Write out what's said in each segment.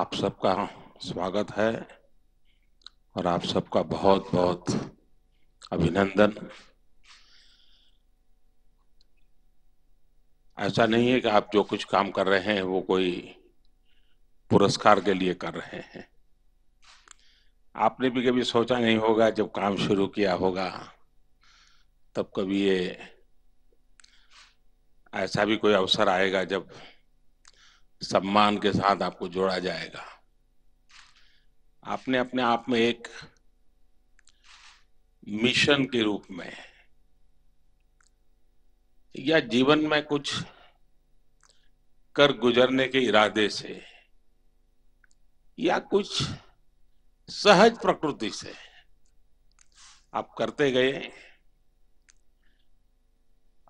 आप सबका स्वागत है और आप सबका बहुत बहुत अभिनंदन ऐसा नहीं है कि आप जो कुछ काम कर रहे हैं वो कोई पुरस्कार के लिए कर रहे हैं आपने भी कभी सोचा नहीं होगा जब काम शुरू किया होगा तब कभी ये ऐसा भी कोई अवसर आएगा जब सम्मान के साथ आपको जोड़ा जाएगा आपने अपने आप में एक मिशन के रूप में या जीवन में कुछ कर गुजरने के इरादे से या कुछ सहज प्रकृति से आप करते गए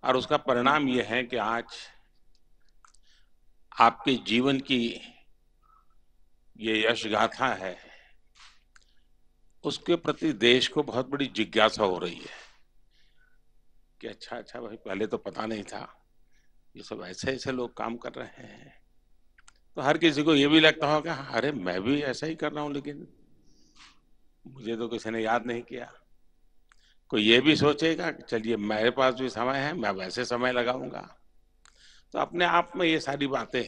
और उसका परिणाम यह है कि आज आपके जीवन की ये यश गाथा है उसके प्रति देश को बहुत बड़ी जिज्ञासा हो रही है कि अच्छा अच्छा भाई पहले तो पता नहीं था ये सब ऐसे ऐसे लोग काम कर रहे हैं तो हर किसी को ये भी लगता होगा अरे मैं भी ऐसा ही कर रहा हूं लेकिन मुझे तो किसी ने याद नहीं किया कोई ये भी सोचेगा चलिए मेरे पास भी समय है मैं वैसे समय लगाऊंगा तो अपने आप में ये सारी बातें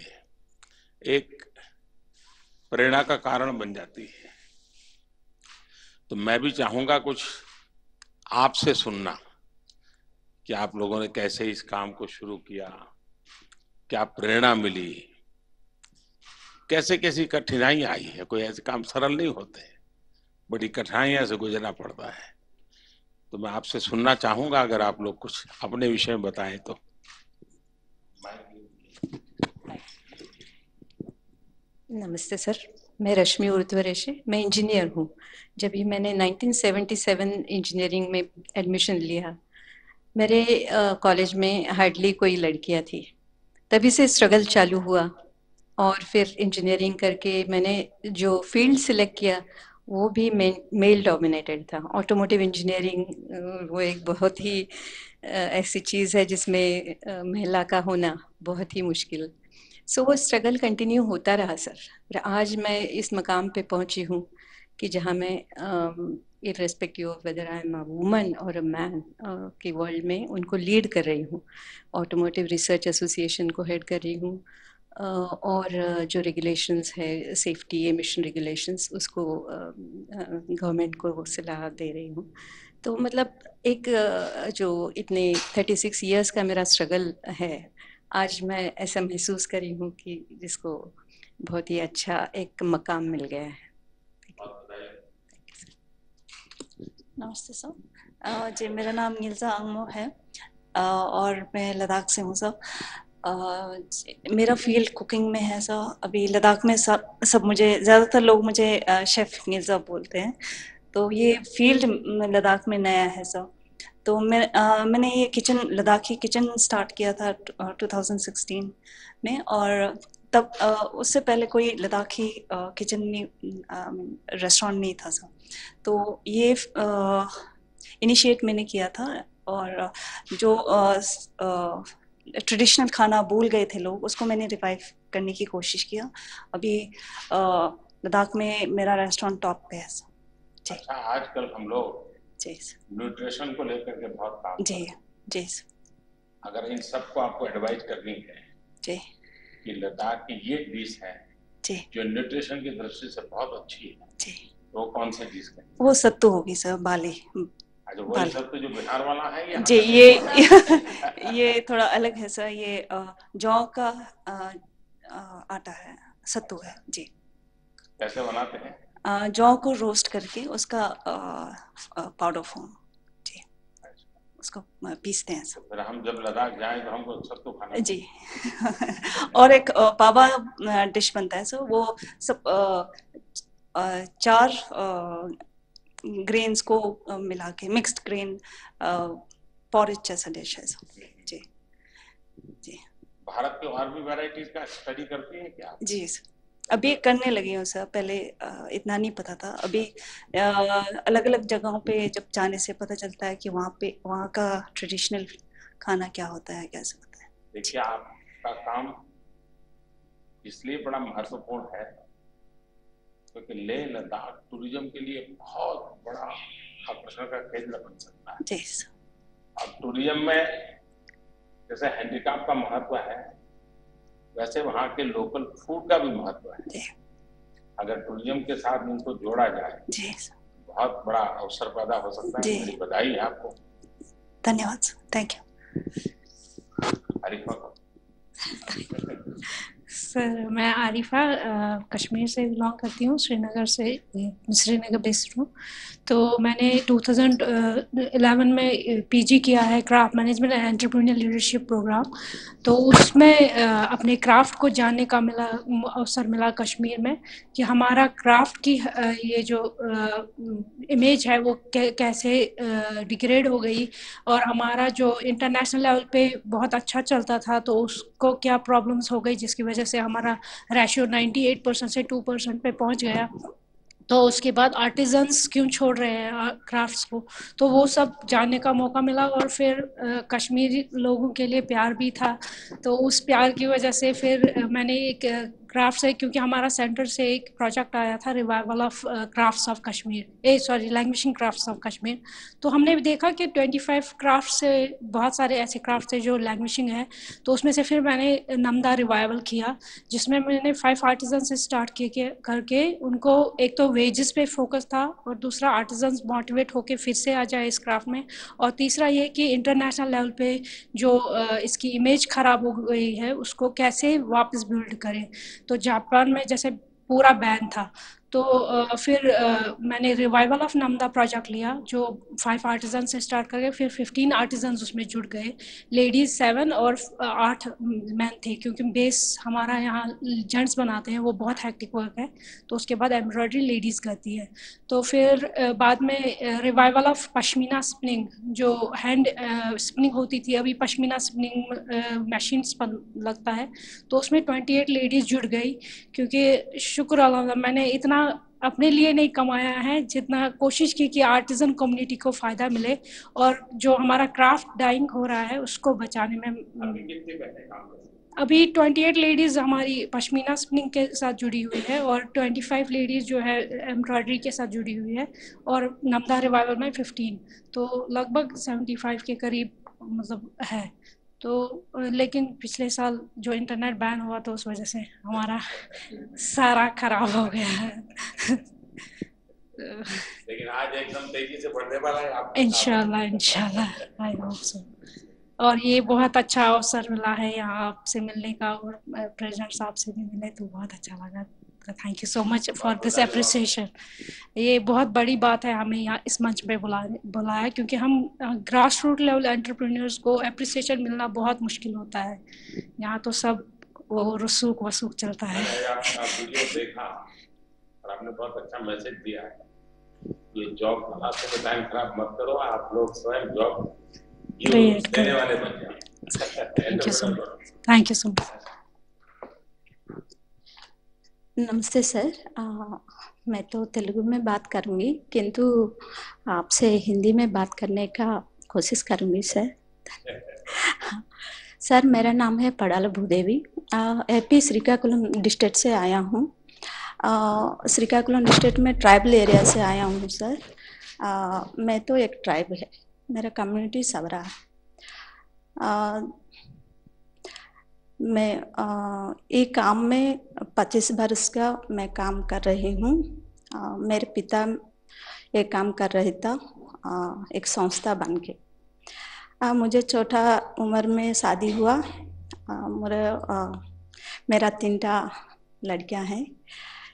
एक प्रेरणा का कारण बन जाती है तो मैं भी चाहूंगा कुछ आपसे सुनना कि आप लोगों ने कैसे इस काम को शुरू किया क्या प्रेरणा मिली कैसे कैसी कठिनाइयां आई है कोई ऐसे काम सरल नहीं होते बड़ी कठिनाइयां से गुजरना पड़ता है तो मैं आपसे सुनना चाहूंगा अगर आप लोग कुछ अपने विषय में बताएं तो नमस्ते सर मैं रश्मि उर्ध्वरेशे मैं इंजीनियर हूँ जब ही मैंने 1977 इंजीनियरिंग में एडमिशन लिया मेरे कॉलेज में हार्डली कोई लड़कियाँ थी तभी से स्ट्रगल चालू हुआ और फिर इंजीनियरिंग करके मैंने जो फील्ड सिलेक्ट किया वो भी मेल डोमिनेटेड था ऑटोमोटिव इंजीनियरिंग वो एक बहुत ही ऐसी चीज़ है जिसमें महिला का होना बहुत ही मुश्किल सो so, वो स्ट्रगल कंटिन्यू होता रहा सर आज मैं इस मकाम पे पहुंची हूँ कि जहाँ मैं irrespective of whether I am a woman और अ मैन के वर्ल्ड में उनको लीड कर रही हूँ ऑटोमोटिव रिसर्च एसोसिएशन को हेड कर रही हूँ Uh, और uh, जो रेगुलेशंस है सेफ्टी एमिशन रेगुलेशंस उसको गवर्नमेंट uh, को सलाह दे रही हूँ तो मतलब एक जो इतने 36 इयर्स का मेरा स्ट्रगल है आज मैं ऐसा महसूस करी हूँ कि जिसको बहुत ही अच्छा एक मकाम मिल गया है नमस्ते सर जी मेरा नाम गिलजा अंगमो है और मैं लद्दाख से हूँ सर मेरा फील्ड कुकिंग में है सर अभी लद्दाख में सब सब मुझे ज़्यादातर लोग मुझे शेफ़ गिलजा बोलते हैं तो ये फील्ड लद्दाख में नया है सर तो मैं आ, मैंने ये किचन लद्दाखी किचन स्टार्ट किया था 2016 में और तब आ, उससे पहले कोई लद्दाखी किचन नहीं रेस्टोरेंट नहीं था सर तो ये इनिशिएट मैंने किया था और जो ट्रेडिशनल खाना भूल गए थे लोग उसको मैंने रिवाइव करने की कोशिश किया अभी लद्दाख में मेरा रेस्टोरेंट टॉप पे है सर अच्छा, आजकल हम लोग न्यूट्रिशन को लेकर के बहुत काम जी जी अगर इन सबको आपको एडवाइज करनी है जी कि लद्दाख की ये डिश है जी जो न्यूट्रिशन की दृष्टि से बहुत अच्छी है जी तो वो कौन सा डिश है वो सत्तू होगी सर अच्छा, बाली सत्तू जो बिहार वाला है या जी ये ये थोड़ा अलग है सर ये जौ का आटा है सत्तू है जी कैसे बनाते हैं जौ को रोस्ट करके उसका पाउडर फॉर्म जी उसको पीसते हैं सब हम जब लद्दाख जाए तो हमको सबको खाना जी और एक पावा डिश बनता है सो वो सब चार ग्रेन्स को मिला के मिक्स्ड ग्रेन पॉरिज जैसा डिश है सो जी जी भारत के और भी वैरायटीज का स्टडी करते हैं क्या जी सर अभी करने लगी हूँ सर पहले इतना नहीं पता था अभी अलग अलग जगहों पे जब जाने से पता चलता है कि वहाँ पे वहाँ का ट्रेडिशनल खाना क्या होता है कैसे होता है देखिए आपका काम इसलिए बड़ा महत्वपूर्ण है क्योंकि तो लेह लद्दाख टूरिज्म के लिए बहुत बड़ा आकर्षण का केंद्र बन सकता है और टूरिज्म में जैसे हैंडीक्राफ्ट का महत्व है वैसे वहाँ के लोकल फूड का भी महत्व है अगर टूरिज्म के साथ इनको जोड़ा जाए बहुत बड़ा अवसर पैदा हो सकता है मेरी बधाई है आपको धन्यवाद थैंक यू हरिफा सर मैं आरिफा कश्मीर से बिलोंग करती हूँ श्रीनगर से श्रीनगर बेस्ड हूँ तो मैंने 2011 में पीजी किया है craft management and entrepreneur leadership program तो उसमें अपने क्राफ्ट को जानने का मिला अवसर मिला कश्मीर में कि हमारा क्राफ्ट की ये जो इमेज है वो कैसे डिग्रेड हो गई और हमारा जो इंटरनेशनल लेवल पे बहुत अच्छा चलता था तो उस को क्या प्रॉब्लम्स हो गई जिसकी वजह से हमारा रेशियो 98 परसेंट से 2 परसेंट पे पहुंच गया तो उसके बाद आर्टिजन्स क्यों छोड़ रहे हैं क्राफ्ट्स को तो वो सब जानने का मौका मिला और फिर कश्मीरी लोगों के लिए प्यार भी था तो उस प्यार की वजह से फिर मैंने एक क्राफ्ट से क्योंकि हमारा सेंटर से एक प्रोजेक्ट आया था revival of crafts of Kashmir uh sorry languishing crafts of Kashmir तो हमने भी देखा कि 25 क्राफ्ट से बहुत सारे ऐसे क्राफ्ट थे जो लैंग्वेजिंग है तो उसमें से फिर मैंने नमदा रिवाइवल किया जिसमें मैंने फाइव आर्टिजन से स्टार्ट किए करके उनको एक तो वेजेस पे फोकस था और दूसरा आर्टिजन मोटिवेट होकर फिर से आ जाए इस क्राफ्ट में और तीसरा ये कि इंटरनेशनल लेवल पे जो uh, इसकी इमेज ख़राब हो गई है उसको कैसे वापस बिल्ड करें तो जापान में जैसे पूरा बैन था तो फिर मैंने रिवाइवल ऑफ नमदा प्रोजेक्ट लिया जो फाइव आर्टिजन से स्टार्ट करके फिर फिफ्टीन आर्टिजन उसमें जुड़ गए लेडीज़ सेवन और आठ मैन थे क्योंकि बेस हमारा यहाँ जेंट्स बनाते हैं वो बहुत हैक्टिक वर्क है तो उसके बाद एम्ब्रॉयडरी लेडीज़ करती है तो फिर बाद में रिवाइवल ऑफ पशमीना स्पिनिंग जो हैंड स्पिनिंग होती थी अभी पशमीना स्पिनिंग मशीन लगता है तो उसमें ट्वेंटी एट लेडीज़ जुड़ गई क्योंकि शुक्र मैंने इतना अपने लिए नहीं कमाया है जितना कोशिश की कि आर्टिजन कम्युनिटी को फायदा मिले और जो हमारा क्राफ्ट डाइंग हो रहा है उसको बचाने में अभी 28 लेडीज़ हमारी पश्मीना स्पिनिंग के साथ जुड़ी हुई है और 25 लेडीज़ जो है एम्ब्रॉयडरी के साथ जुड़ी हुई है और नमदा रिवाइवल में 15 तो लगभग 75 के करीब मतलब है तो लेकिन पिछले साल जो इंटरनेट बैन हुआ तो उस वजह से हमारा सारा खराब हो गया है लेकिन आज एकदम तेजी से बढ़ने वाला है इंशाल्लाह इंशाल्लाह आई होप सो और ये बहुत अच्छा अवसर मिला है यहाँ आपसे मिलने का और प्रेजेंट साहब से भी मिले तो बहुत अच्छा लगा आपका thank you so much for this appreciation ये बहुत बड़ी बात है हमें यहाँ इस मंच पे बुला बुलाया क्योंकि हम ग्रास रूट लेवल एंटरप्रेन्योर्स को एप्रिसिएशन मिलना बहुत मुश्किल होता है यहाँ तो सब वो रसूख वसूख चलता है आपने बहुत अच्छा मैसेज दिया है ये जॉब टाइम खराब मत करो आप लोग स्वयं जॉब वाले बन जाओ thank you so much thank you so much नमस्ते सर आ, मैं तो तेलुगु में बात करूंगी किंतु आपसे हिंदी में बात करने का कोशिश करूंगी सर सर मेरा नाम है पड़ाल भूदेवी एपी श्रीकाकुलम डिस्ट्रिक्ट से आया हूँ श्रीकाकुलम डिस्ट्रिक्ट में ट्राइबल एरिया से आया हूँ सर आ, मैं तो एक ट्राइब है मेरा कम्युनिटी सवरा मैं एक काम में पच्चीस वर्ष का मैं काम कर रही हूँ मेरे पिता एक काम कर रहे था एक संस्था बन के मुझे छोटा उम्र में शादी हुआ मेरे मेरा तीनटा लड़कियाँ हैं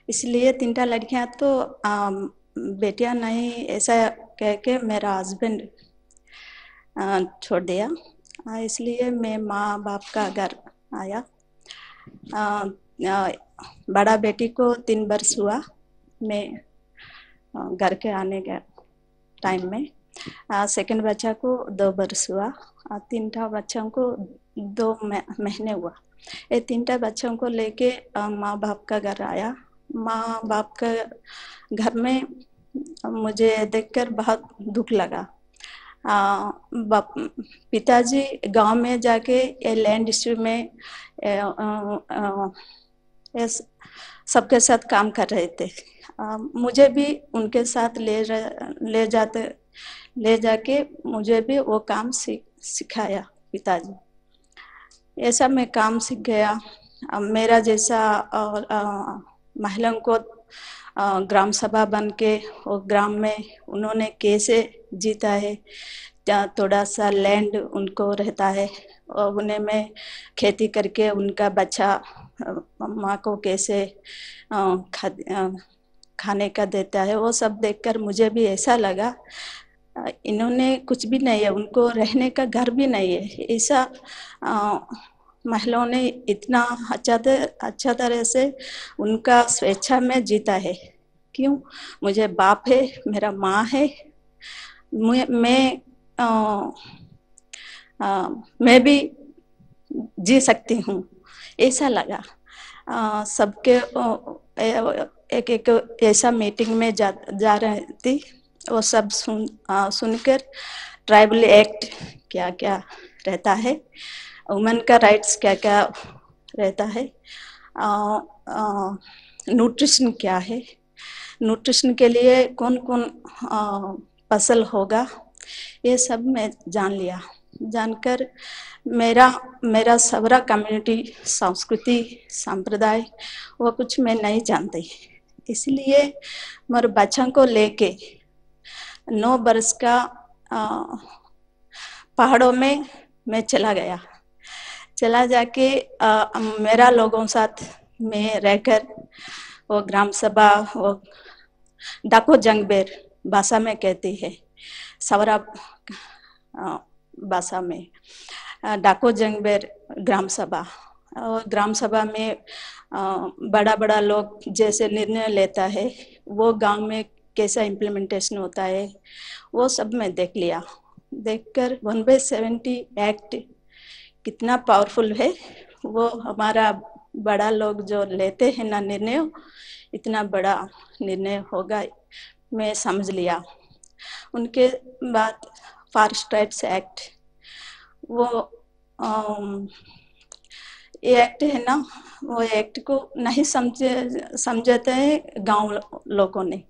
इसलिए तीनटा लड़कियाँ तो बेटियाँ नहीं ऐसा कह के मेरा हस्बैंड छोड़ दिया इसलिए मैं माँ बाप का घर आया आ, आ, बड़ा बेटी को तीन वर्ष हुआ मैं घर के आने के टाइम में सेकंड बच्चा को दो वर्ष हुआ तीन टा बच्चों को दो महीने हुआ ये तीन टा बच्चों को लेके माँ बाप का घर आया माँ बाप का घर में मुझे देखकर बहुत दुख लगा पिताजी गांव में जाके ये लैंड इश्यू में सबके साथ काम कर रहे थे आ, मुझे भी उनके साथ ले ले जाते ले जाके मुझे भी वो काम सीख सिखाया पिताजी ऐसा मैं काम सीख गया मेरा जैसा और महिलाओं को ग्राम सभा बन के और ग्राम में उन्होंने कैसे जीता है थोड़ा सा लैंड उनको रहता है और उन्हें में खेती करके उनका बच्चा माँ को कैसे खा खाने का देता है वो सब देखकर मुझे भी ऐसा लगा इन्होंने कुछ भी नहीं है उनको रहने का घर भी नहीं है ऐसा महिलाओं ने इतना अच्छा अच्छा तरह से उनका स्वेच्छा में जीता है क्यों मुझे बाप है मेरा माँ है मैं आ, आ, मैं भी जी सकती हूँ ऐसा लगा सबके एक एक ऐसा मीटिंग में जा जा रही थी वो सब सुन आ, सुनकर ट्राइबल एक्ट क्या क्या रहता है वुमेन का राइट्स क्या क्या रहता है न्यूट्रिशन क्या है न्यूट्रिशन के लिए कौन कौन फसल होगा ये सब मैं जान लिया जानकर मेरा मेरा सबरा कम्युनिटी संस्कृति संप्रदाय वो कुछ मैं नहीं जानती इसलिए मेरे बच्चों को लेके नौ बरस का uh, पहाड़ों में मैं चला गया चला जाके आ, मेरा लोगों साथ में रहकर वो ग्राम सभा वो डाको जंगबेर भाषा में कहती है सवरा भाषा में डाको जंगबेर ग्राम सभा और ग्राम सभा में बड़ा बड़ा लोग जैसे निर्णय लेता है वो गांव में कैसा इम्प्लीमेंटेशन होता है वो सब मैं देख लिया देखकर वन बाई सेवेंटी एक्ट कितना पावरफुल है वो हमारा बड़ा लोग जो लेते हैं ना निर्णय इतना बड़ा निर्णय होगा मैं समझ लिया उनके बाद फॉरेस्ट एक्ट वो ये एक्ट है ना वो एक्ट को नहीं समझे समझते हैं गांव लोगों ने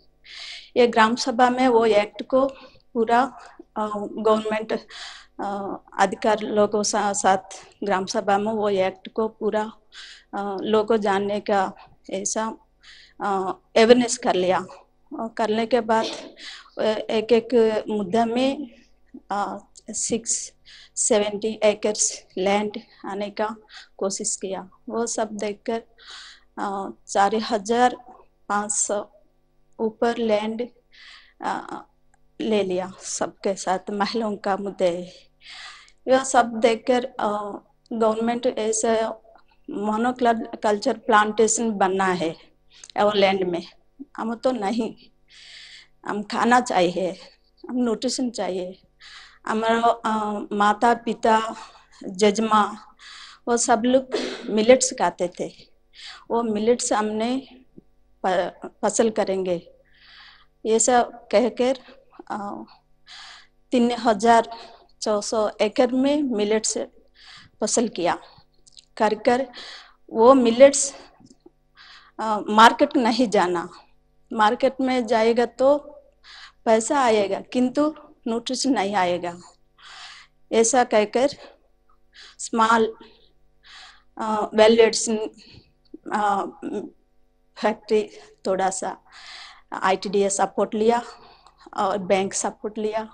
ये ग्राम सभा में वो एक्ट को पूरा गवर्नमेंट uh, अधिकार लोगों सा, साथ ग्राम सभा में वो एक्ट को पूरा लोगों जानने का ऐसा अवेयरनेस कर लिया करने के बाद एक एक मुद्दा में सिक्स सेवेंटी एकर्स लैंड आने का कोशिश किया वो सब देखकर चार हजार पाँच सौ ऊपर लैंड ले लिया सबके साथ महिलाओं का मुद्दे यह सब देखकर गवर्नमेंट ऐसे मोनोक्लर कल्चर प्लांटेशन बनना है और लैंड में हम तो नहीं हम खाना चाहिए हम न्यूट्रिशन चाहिए हमारा माता पिता जजमा वो सब लोग मिलेट्स खाते थे वो मिलेट्स हमने फसल करेंगे ये सब कहकर तीन हजार चौ सौ एकड़ में मिलेट्स फसल किया कर कर वो मिलेट्स मार्केट नहीं जाना मार्केट में जाएगा तो पैसा आएगा किंतु न्यूट्रिशन नहीं आएगा ऐसा कहकर स्मॉल वेल्डेड्स फैक्ट्री थोड़ा सा आईटीडीए सपोर्ट लिया और बैंक सपोर्ट लिया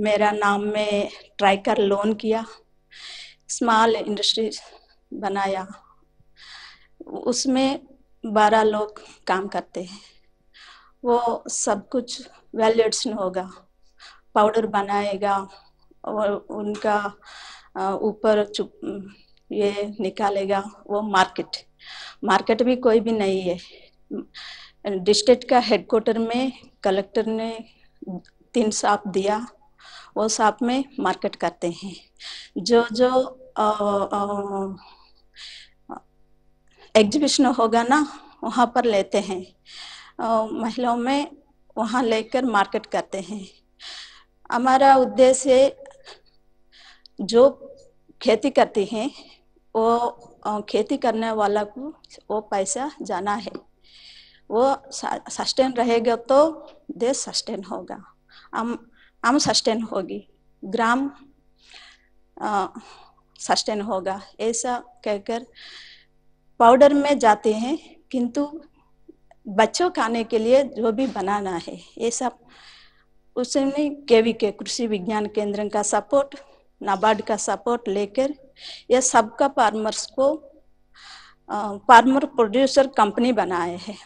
मेरा नाम में ट्राई कर लोन किया स्मॉल इंडस्ट्री बनाया उसमें बारह लोग काम करते हैं वो सब कुछ वैल्यूशन होगा पाउडर बनाएगा और उनका ऊपर चुप ये निकालेगा वो मार्केट मार्केट भी कोई भी नहीं है डिस्ट्रिक्ट का हेडक्वार्टर में कलेक्टर ने तीन सांप दिया वो सांप में मार्केट करते हैं जो जो एग्जीबिशन होगा ना वहाँ पर लेते हैं महिलाओं में वहाँ लेकर मार्केट करते हैं हमारा उद्देश्य जो खेती करती हैं वो खेती करने वाला को वो पैसा जाना है वो सस्टेन रहेगा तो देश सस्टेन होगा हम हम सस्टेन होगी ग्राम सस्टेन होगा ऐसा कहकर पाउडर में जाते हैं किंतु बच्चों खाने के लिए जो भी बनाना है ये सब उसने केवी के कृषि विज्ञान केंद्र का सपोर्ट नाबार्ड का सपोर्ट लेकर यह सबका फार्मर्स को फार्मर प्रोड्यूसर कंपनी बनाए हैं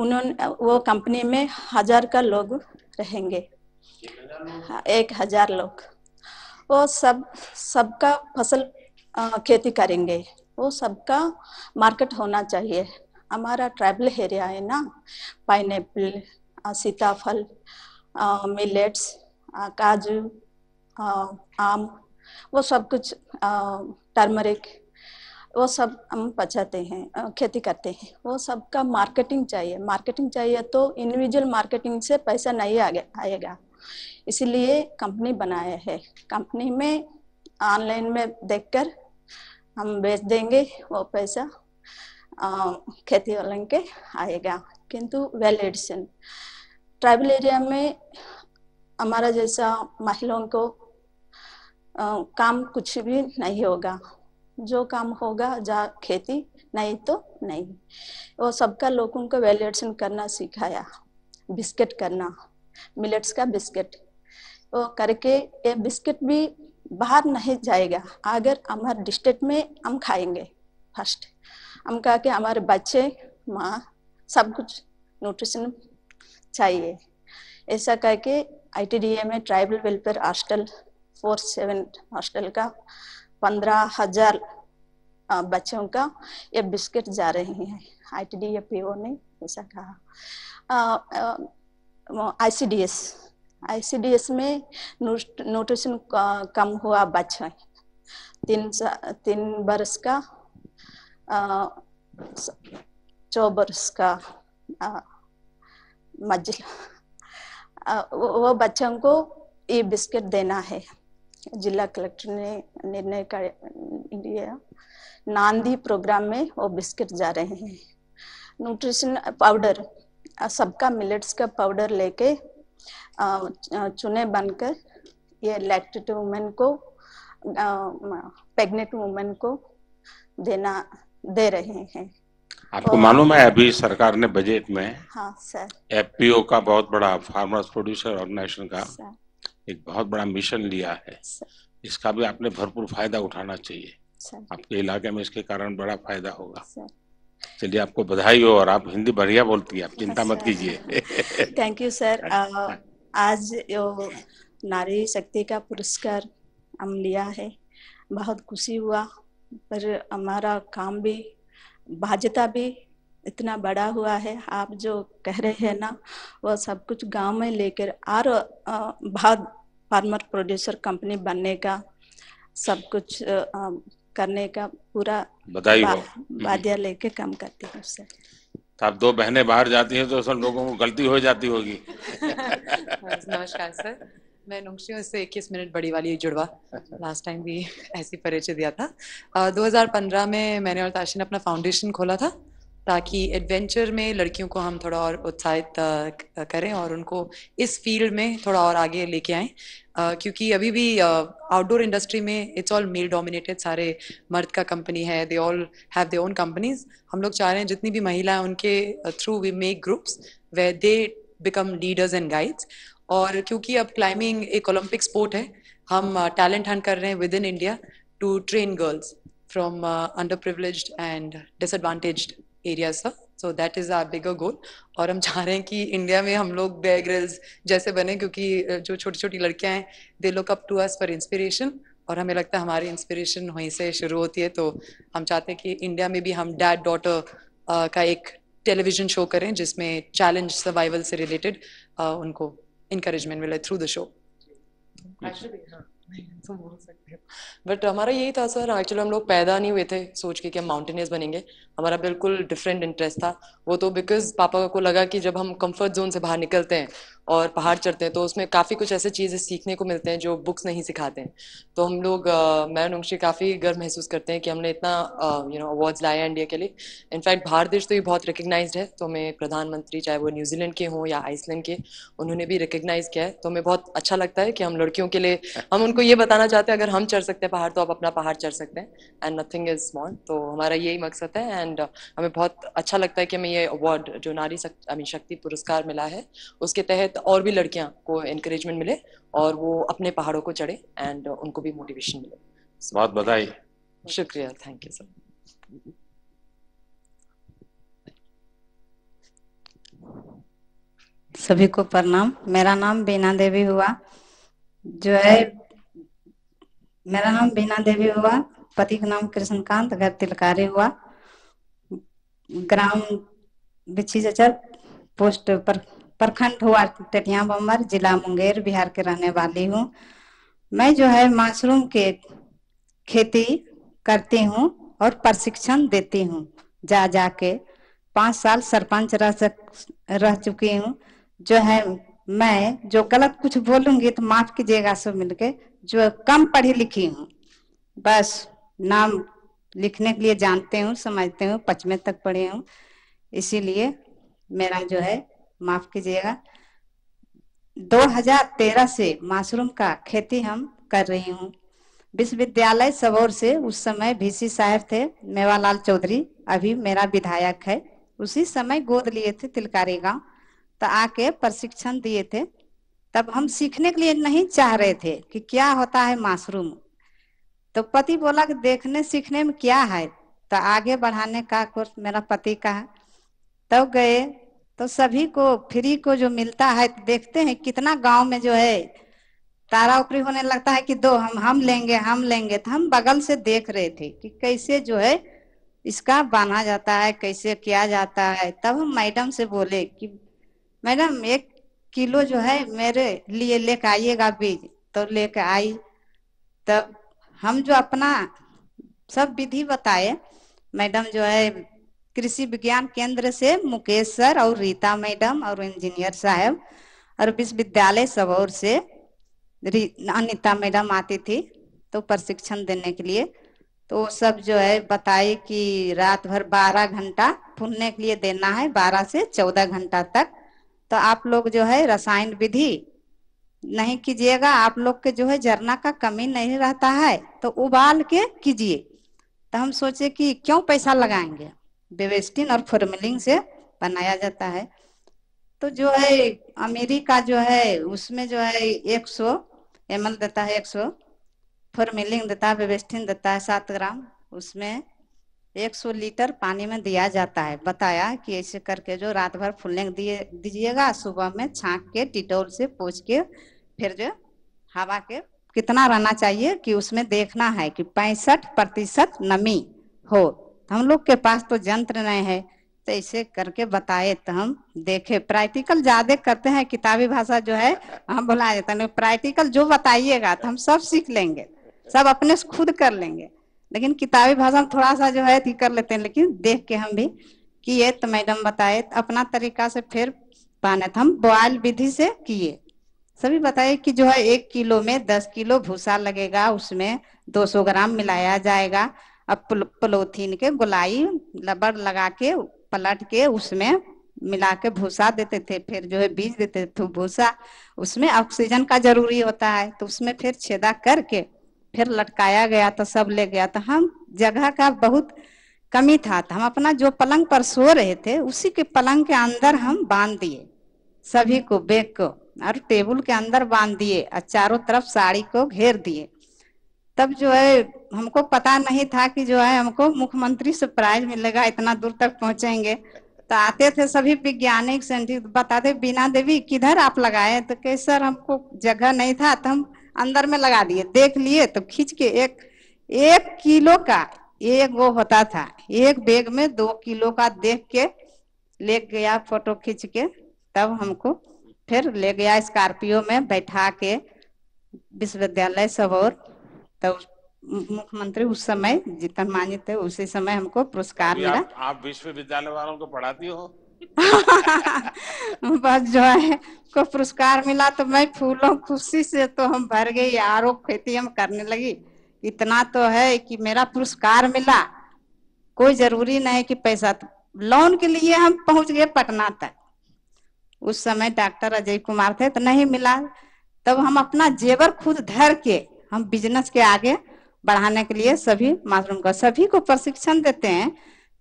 उन्होंने वो कंपनी में हजार का लोग रहेंगे हाँ, एक हजार लोग वो सब सबका फसल खेती करेंगे वो सबका मार्केट होना चाहिए हमारा ट्राइबल एरिया है ना पाइन सीताफल मिलेट्स काजू आम वो सब कुछ टर्मरिक वो सब हम पचाते हैं खेती करते हैं वो सबका मार्केटिंग चाहिए मार्केटिंग चाहिए तो इंडिविजुअल मार्केटिंग से पैसा नहीं आगे आएगा इसलिए कंपनी बनाया है कंपनी में ऑनलाइन में देखकर हम बेच देंगे वो पैसा आ, खेती वाले के आएगा किंतु वेल एडिशन ट्राइबल एरिया में हमारा जैसा महिलाओं को आ, काम कुछ भी नहीं होगा जो काम होगा जा खेती नहीं तो नहीं वो सबका लोगों को वैल्यूएशन करना सिखाया बिस्किट करना मिलेट्स का बिस्किट वो करके ये बिस्किट भी बाहर नहीं जाएगा अगर हमारे डिस्ट्रिक्ट में हम खाएंगे फर्स्ट हम कहा कि हमारे बच्चे माँ सब कुछ न्यूट्रिशन चाहिए ऐसा करके आई में tribal welfare hostel four seven hostel का पंद्रह हजार बच्चों का ये बिस्किट जा रहे हैं आई टी डी या ने ऐसा कहा I C D S I C D S में न्यूट्रिशन कम हुआ बच्चा तीन तीन बरस का चौ बरस का मजल वो बच्चों को ये बिस्किट देना है जिला कलेक्टर ने निर्णय कर लिया नांदी प्रोग्राम में वो बिस्किट जा रहे हैं न्यूट्रिशन पाउडर सबका मिलेट्स का पाउडर लेके चुने बनकर ये लैक्टेट वुमेन को प्रेग्नेंट वुमेन को देना दे रहे हैं आपको मालूम है अभी सरकार ने बजट में हाँ सर एफपीओ का बहुत बड़ा फार्मर्स प्रोड्यूसर ऑर्गेनाइजेशन का एक बहुत बड़ा मिशन लिया है इसका भी आपने भरपूर फायदा उठाना चाहिए आपके इलाके में इसके कारण बड़ा फायदा होगा चलिए आपको बधाई हो और आप हिंदी बढ़िया बोलती है आप चिंता मत कीजिए थैंक यू सर आज नारी शक्ति का पुरस्कार हम लिया है बहुत खुशी हुआ पर हमारा काम भी बाध्यता भी इतना बड़ा हुआ है आप जो कह रहे हैं ना वो सब कुछ गांव में लेकर और बहुत फार्मर प्रोड्यूसर कंपनी बनने का सब कुछ आ, करने का पूरा बधाई हो हम्म। बाध्या लेके काम करती है उससे तो आप दो बहनें बाहर जाती हैं तो सब लोगों को गलती हो जाती होगी नमस्कार सर मैं नुंगशी से 21 मिनट बड़ी वाली जुड़वा लास्ट टाइम भी ऐसी परिचय दिया था uh, 2015 में मैंने और ताशी ने अपना फाउंडेशन खोला था ताकि एडवेंचर में लड़कियों को हम थोड़ा और उत्साहित करें और उनको इस फील्ड में थोड़ा और आगे लेके आए Uh, क्योंकि अभी भी आउटडोर uh, इंडस्ट्री में इट्स ऑल मेल डोमिनेटेड सारे मर्द का कंपनी है they all have their own companies हम लोग चाह रहे हैं जितनी भी महिला उनके through we make groups way they become leaders and guides और क्योंकि अब क्लाइंबिंग एक ओलंपिक स्पोर्ट है हम टैलेंट हंट कर रहे हैं within India to train girls from underprivileged and disadvantaged area सब so that is our bigger goal और हम चाह रहे हैं कि इंडिया में हम लोग बेयर जैसे बने क्योंकि जो छोटी छोटी लड़कियां हैं they look up to us for inspiration और हमें लगता है हमारी इंस्पिरेशन वहीं से शुरू होती है तो हम चाहते हैं कि इंडिया में भी हम डैड डॉटर का एक टेलीविजन शो करें जिसमें चैलेंज सर्वाइवल से रिलेटेड उनको इंकरेजमेंट मिले थ्रू द शो बट हमारा यही था सर एक्चुअली हम लोग पैदा नहीं हुए थे सोच के कि हम माउंटेनियर्स बनेंगे हमारा बिल्कुल डिफरेंट इंटरेस्ट था वो तो बिकॉज पापा को लगा कि जब हम कंफर्ट जोन से बाहर निकलते हैं और पहाड़ चढ़ते हैं तो उसमें काफ़ी कुछ ऐसे चीज़ें सीखने को मिलते हैं जो बुक्स नहीं सिखाते हैं तो हम लोग मैं नुंगशी काफ़ी गर्व महसूस करते हैं कि हमने इतना यू नो अवार्ड्स लाया इंडिया के लिए इनफैक्ट भारत देश तो ये बहुत रिकग्नाइज है तो हमें प्रधानमंत्री चाहे वो न्यूजीलैंड के हों या आइसलैंड के उन्होंने भी रिकग्नाइज किया है तो हमें बहुत अच्छा लगता है कि हम लड़कियों के लिए हम उनको ये बताना चाहते हैं अगर हम हम चढ़ सकते हैं पहाड़ तो आप अपना पहाड़ चढ़ सकते हैं एंड नथिंग इज स्मॉल तो हमारा यही मकसद है एंड हमें बहुत अच्छा लगता है कि हमें ये अवार्ड जो नारी आई मीन शक्ति पुरस्कार मिला है उसके तहत और भी लड़कियां को इनक्रेजमेंट मिले और वो अपने पहाड़ों को चढ़े एंड उनको भी मोटिवेशन मिले बहुत बधाई शुक्रिया थैंक यू सर सभी को प्रणाम मेरा नाम बीना देवी हुआ जो है मेरा नाम बीना देवी हुआ पति का नाम कृष्णकांत घर तिलकारी हुआ ग्राम बिछी जचर पोस्ट पर प्रखंड हुआ टटिया बम्बर जिला मुंगेर बिहार के रहने वाली हूँ मैं जो है मशरूम के खेती करती हूँ और प्रशिक्षण देती हूँ जा जा के पांच साल सरपंच रह सक रह चुकी हूँ जो है मैं जो गलत कुछ बोलूंगी तो माफ कीजिएगा सब मिलके जो कम पढ़ी लिखी हूँ बस नाम लिखने के लिए जानते हूँ समझते हूँ पचमे तक पढ़े हूँ इसीलिए मेरा जो है माफ कीजिएगा 2013 से मशरूम का खेती हम कर रही हूँ विश्वविद्यालय सबोर से उस समय भीसी साहब थे मेवालाल चौधरी अभी मेरा विधायक है उसी समय गोद लिए थे तिलकारी गांव तो आके प्रशिक्षण दिए थे तब हम सीखने के लिए नहीं चाह रहे थे कि क्या होता है मशरूम तो पति बोला कि देखने सीखने में क्या है तो आगे बढ़ाने का कोर्स मेरा पति का है तब तो गए तो सभी को फ्री को जो मिलता है देखते हैं कितना गांव में जो है तारा उपरी होने लगता है कि दो हम हम लेंगे हम लेंगे तो हम बगल से देख रहे थे कि कैसे जो है इसका बांधा जाता है कैसे किया जाता है तब हम मैडम से बोले कि मैडम एक किलो जो है मेरे लिए लेके आइएगा बीज तो लेके आई तब हम जो अपना सब विधि बताए मैडम जो है कृषि विज्ञान केंद्र से मुकेश सर और रीता मैडम और इंजीनियर साहब और विश्वविद्यालय और से अनिता मैडम आती थी तो प्रशिक्षण देने के लिए तो सब जो है बताए कि रात भर 12 घंटा फूलने के लिए देना है 12 से 14 घंटा तक तो आप लोग जो है रसायन विधि नहीं कीजिएगा आप लोग के जो है झरना का कमी नहीं रहता है तो उबाल के कीजिए तो हम सोचे कि क्यों पैसा लगाएंगे बेवेस्टिन और फॉर्मिलिंग से बनाया जाता है तो जो है अमेरिका का जो है उसमें जो है एक सौ एम देता है एक सौ फॉर्मिलिंग देता है बेवेस्टिन देता है सात ग्राम उसमें 100 लीटर पानी में दिया जाता है बताया कि ऐसे करके जो रात भर फुलने दिए दीजिएगा सुबह में छाक के टिटोल से पोछ के फिर जो हवा के कितना रहना चाहिए कि उसमें देखना है कि पैंसठ प्रतिशत नमी हो हम लोग के पास तो यंत्र नहीं है तो ऐसे करके बताए तो हम देखे प्रैक्टिकल ज्यादा करते हैं किताबी भाषा जो है हम बुला देते हैं प्रैक्टिकल जो बताइएगा तो हम सब सीख लेंगे सब अपने खुद कर लेंगे लेकिन किताबी भाषा में थोड़ा सा जो है कर लेते हैं लेकिन देख के हम भी किए तो मैडम बताए तो अपना तरीका से फिर पाने हम बॉयल विधि से किए सभी बताए कि जो है एक किलो में दस किलो भूसा लगेगा उसमें दो सौ ग्राम मिलाया जाएगा अब पोलोथीन के गुलाई लबड़ लगा के पलट के उसमें मिला के भूसा देते थे फिर जो है बीज देते थे भूसा उसमें ऑक्सीजन का जरूरी होता है तो उसमें फिर छेदा करके फिर लटकाया गया तो सब ले गया तो हम जगह का बहुत कमी था तो हम अपना जो पलंग पर सो रहे थे उसी के पलंग के अंदर हम बांध दिए सभी को बैग को और टेबल के अंदर बांध दिए और चारों तरफ साड़ी को घेर दिए तब जो है हमको पता नहीं था कि जो है हमको मुख्यमंत्री से प्राइज मिलेगा इतना दूर तक पहुंचेंगे तो आते थे सभी वैज्ञानिक साइंटिस्ट बताते बिना देवी किधर आप लगाए तो कैसे सर हमको जगह नहीं था तो हम अंदर में लगा दिए देख लिए तो खींच के एक एक किलो का एक वो होता था एक बैग में दो किलो का देख के ले गया फोटो खींच के तब हमको फिर ले गया स्कॉर्पियो में बैठा के विश्वविद्यालय और तब मुख्यमंत्री उस समय जितना मान्य थे उसी समय हमको पुरस्कार मिला आप विश्वविद्यालय वालों को पढ़ाती हो बस जो है को पुरस्कार मिला तो मैं फूलों खुशी से तो हम भर गई आरोप खेती हम करने लगी इतना तो है कि मेरा पुरस्कार मिला कोई जरूरी नहीं कि पैसा तो लोन के लिए हम पहुंच गए पटना तक उस समय डॉक्टर अजय कुमार थे तो नहीं मिला तब हम अपना जेवर खुद धर के हम बिजनेस के आगे बढ़ाने के लिए सभी मासूम का सभी को प्रशिक्षण देते हैं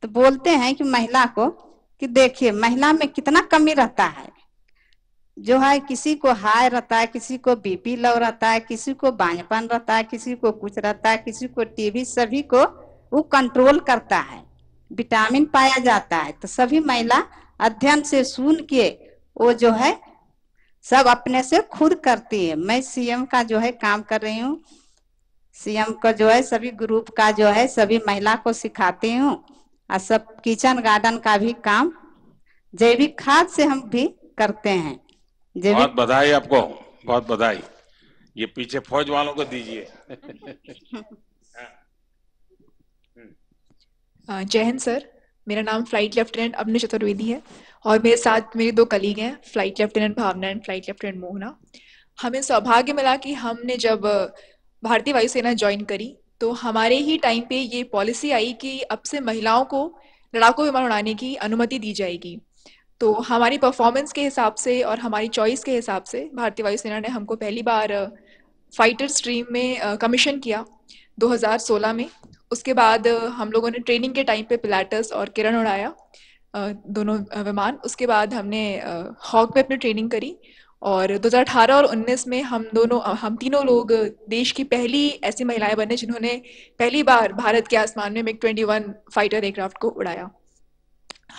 तो बोलते हैं कि महिला को कि देखिए महिला में कितना कमी रहता है जो है किसी को हाई रहता है किसी को बीपी लो रहता है किसी को बांझपन रहता है किसी को कुछ रहता है किसी को टीबी सभी को वो कंट्रोल करता है विटामिन पाया जाता है तो सभी महिला अध्ययन से सुन के वो जो है सब अपने से खुद करती है मैं सीएम का जो है काम कर रही हूँ सीएम का जो है सभी ग्रुप का जो है सभी महिला को सिखाती हूँ और सब किचन गार्डन का भी काम जैविक खाद से हम भी करते हैं बहुत बधाई आपको बहुत बधाई ये पीछे फौज वालों को दीजिए हाँ। जयहन सर मेरा नाम फ्लाइट लेफ्टिनेंट अभिनय चतुर्वेदी है और मेरे साथ मेरे दो कलीग हैं flight lieutenant Bhawana and flight lieutenant Mohana हमें सौभाग्य मिला कि हमने जब भारतीय वायुसेना ज्वाइन करी तो हमारे ही टाइम पे ये पॉलिसी आई कि अब से महिलाओं को लड़ाकू विमान उड़ाने की अनुमति दी जाएगी तो हमारी परफॉर्मेंस के हिसाब से और हमारी चॉइस के हिसाब से भारतीय वायुसेना ने हमको पहली बार फाइटर uh, स्ट्रीम में कमीशन uh, किया 2016 में उसके बाद uh, हम लोगों ने ट्रेनिंग के टाइम पे प्लेटस और किरण उड़ाया दोनों विमान उसके बाद हमने हॉक में अपनी ट्रेनिंग करी और 2018 और 19 में हम दोनों हम तीनों लोग देश की पहली ऐसी महिलाएं बने जिन्होंने पहली बार भारत के आसमान में मिग 21 फाइटर एयरक्राफ्ट को उड़ाया